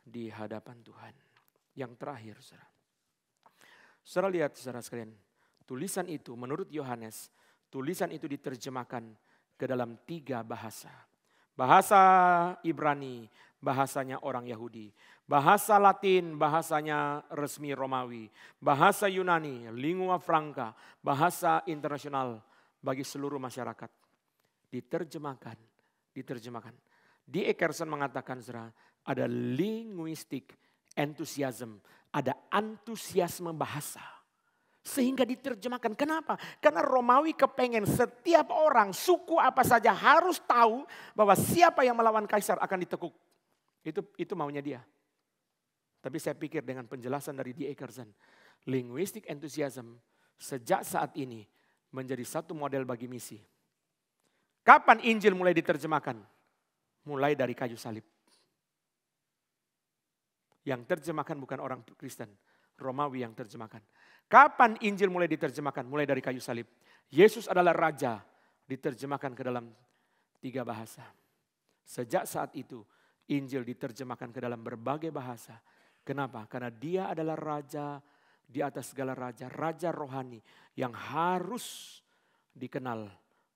Speaker 1: di hadapan Tuhan. Yang terakhir, saudara. Saudara lihat, saudara sekalian, tulisan itu menurut Yohanes, tulisan itu diterjemahkan ke dalam tiga bahasa bahasa Ibrani, bahasanya orang Yahudi, bahasa Latin, bahasanya resmi Romawi, bahasa Yunani, lingua franca, bahasa internasional bagi seluruh masyarakat. Diterjemahkan, diterjemahkan. di Ekerson mengatakan, Zera, ada linguistik entusiasme ada antusiasme bahasa sehingga diterjemahkan. Kenapa? Karena Romawi kepengen setiap orang, suku apa saja harus tahu bahwa siapa yang melawan kaisar akan ditekuk. Itu itu maunya dia. Tapi saya pikir dengan penjelasan dari D. Carson, linguistic enthusiasm sejak saat ini menjadi satu model bagi misi. Kapan Injil mulai diterjemahkan? Mulai dari kayu salib. Yang terjemahkan bukan orang Kristen, Romawi yang terjemahkan. Kapan Injil mulai diterjemahkan? Mulai dari kayu salib. Yesus adalah raja diterjemahkan ke dalam tiga bahasa. Sejak saat itu Injil diterjemahkan ke dalam berbagai bahasa. Kenapa? Karena dia adalah raja di atas segala raja, raja rohani yang harus dikenal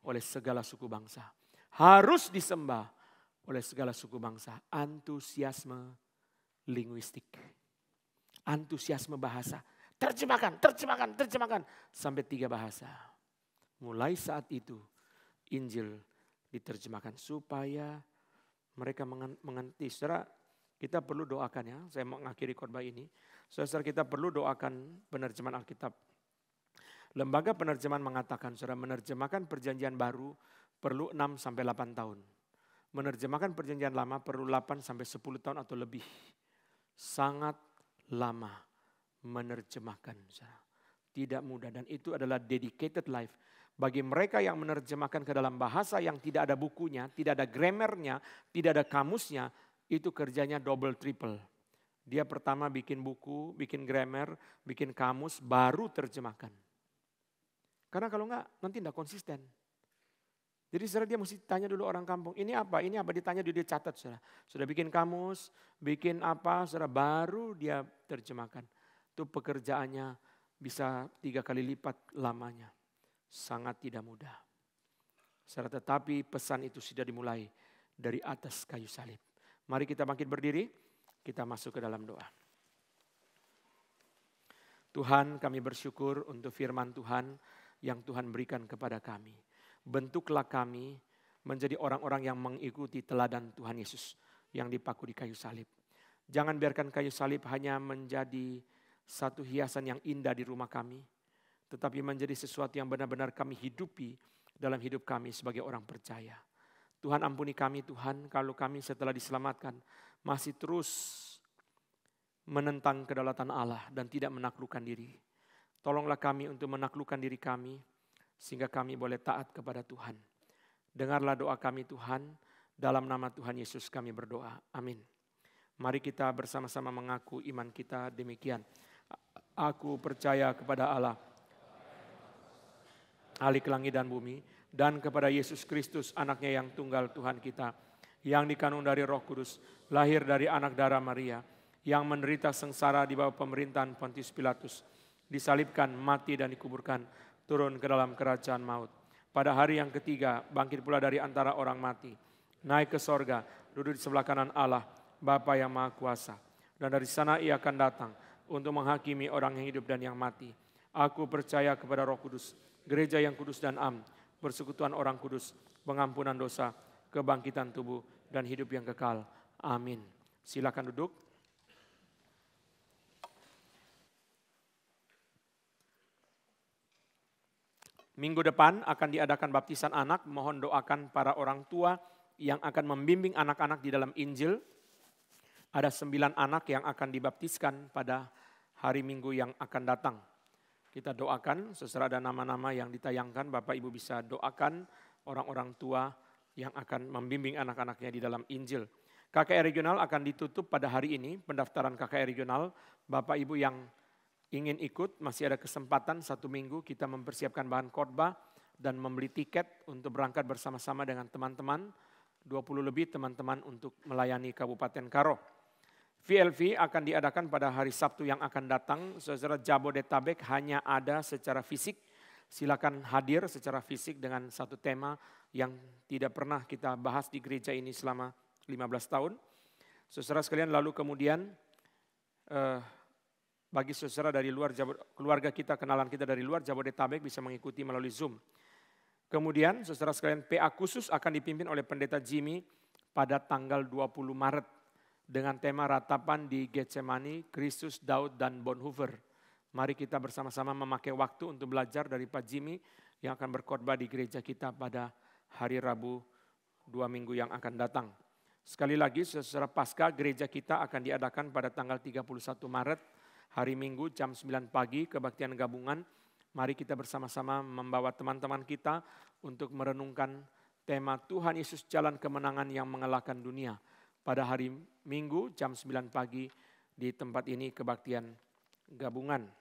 Speaker 1: oleh segala suku bangsa. Harus disembah oleh segala suku bangsa. Antusiasme linguistik. Antusiasme bahasa Terjemahkan, terjemahkan, terjemahkan. Sampai tiga bahasa. Mulai saat itu Injil diterjemahkan supaya mereka mengerti. Saudara, kita perlu doakan ya. Saya mengakhiri khotbah ini. Saudara, kita perlu doakan penerjemahan Alkitab. Lembaga penerjemahan mengatakan, saudara, menerjemahkan perjanjian baru perlu 6 sampai 8 tahun. Menerjemahkan perjanjian lama perlu 8 sampai 10 tahun atau lebih. Sangat lama menerjemahkan. Tidak mudah dan itu adalah dedicated life. Bagi mereka yang menerjemahkan ke dalam bahasa yang tidak ada bukunya, tidak ada grammarnya, tidak ada kamusnya, itu kerjanya double triple. Dia pertama bikin buku, bikin grammar, bikin kamus, baru terjemahkan. Karena kalau enggak nanti enggak konsisten. Jadi saudara dia mesti tanya dulu orang kampung, ini apa, ini apa, ditanya dulu dia catat saudara. Sudah bikin kamus, bikin apa, saudara baru dia terjemahkan itu pekerjaannya bisa tiga kali lipat lamanya. Sangat tidak mudah. Secara tetapi pesan itu sudah dimulai dari atas kayu salib. Mari kita bangkit berdiri, kita masuk ke dalam doa. Tuhan kami bersyukur untuk firman Tuhan yang Tuhan berikan kepada kami. Bentuklah kami menjadi orang-orang yang mengikuti teladan Tuhan Yesus yang dipaku di kayu salib. Jangan biarkan kayu salib hanya menjadi satu hiasan yang indah di rumah kami, tetapi menjadi sesuatu yang benar-benar kami hidupi dalam hidup kami sebagai orang percaya. Tuhan ampuni kami Tuhan kalau kami setelah diselamatkan masih terus menentang kedaulatan Allah dan tidak menaklukkan diri. Tolonglah kami untuk menaklukkan diri kami sehingga kami boleh taat kepada Tuhan. Dengarlah doa kami Tuhan, dalam nama Tuhan Yesus kami berdoa. Amin. Mari kita bersama-sama mengaku iman kita demikian. Aku percaya kepada Allah, Alik langit dan bumi, dan kepada Yesus Kristus anaknya yang tunggal Tuhan kita, yang dikandung dari roh kudus, lahir dari anak darah Maria, yang menderita sengsara di bawah pemerintahan Pontius Pilatus, disalibkan, mati dan dikuburkan, turun ke dalam kerajaan maut. Pada hari yang ketiga, bangkit pula dari antara orang mati, naik ke sorga, duduk di sebelah kanan Allah, Bapa yang Maha Kuasa. Dan dari sana ia akan datang untuk menghakimi orang yang hidup dan yang mati. Aku percaya kepada Roh Kudus, gereja yang kudus dan am, persekutuan orang kudus, pengampunan dosa, kebangkitan tubuh, dan hidup yang kekal. Amin. Silakan duduk. Minggu depan akan diadakan baptisan anak. Mohon doakan para orang tua yang akan membimbing anak-anak di dalam Injil. Ada sembilan anak yang akan dibaptiskan pada hari Minggu yang akan datang. Kita doakan, seserah ada nama-nama yang ditayangkan, Bapak Ibu bisa doakan orang-orang tua yang akan membimbing anak-anaknya di dalam Injil. KKR regional akan ditutup pada hari ini, pendaftaran KKR regional. Bapak Ibu yang ingin ikut, masih ada kesempatan satu minggu kita mempersiapkan bahan khotbah dan membeli tiket untuk berangkat bersama-sama dengan teman-teman, 20 lebih teman-teman untuk melayani Kabupaten Karo. VLV akan diadakan pada hari Sabtu yang akan datang. Saudara Jabodetabek hanya ada secara fisik. Silakan hadir secara fisik dengan satu tema yang tidak pernah kita bahas di gereja ini selama 15 tahun. Saudara sekalian lalu kemudian eh, bagi saudara dari luar keluarga kita, kenalan kita dari luar Jabodetabek bisa mengikuti melalui Zoom. Kemudian saudara sekalian PA khusus akan dipimpin oleh Pendeta Jimmy pada tanggal 20 Maret dengan tema ratapan di Getsemani, Kristus, Daud, dan Bonhoeffer. Mari kita bersama-sama memakai waktu untuk belajar dari Pak Jimmy yang akan berkhotbah di gereja kita pada hari Rabu dua minggu yang akan datang. Sekali lagi, secara pasca gereja kita akan diadakan pada tanggal 31 Maret, hari Minggu jam 9 pagi, kebaktian gabungan. Mari kita bersama-sama membawa teman-teman kita untuk merenungkan tema Tuhan Yesus jalan kemenangan yang mengalahkan dunia pada hari Minggu jam 9 pagi di tempat ini kebaktian gabungan.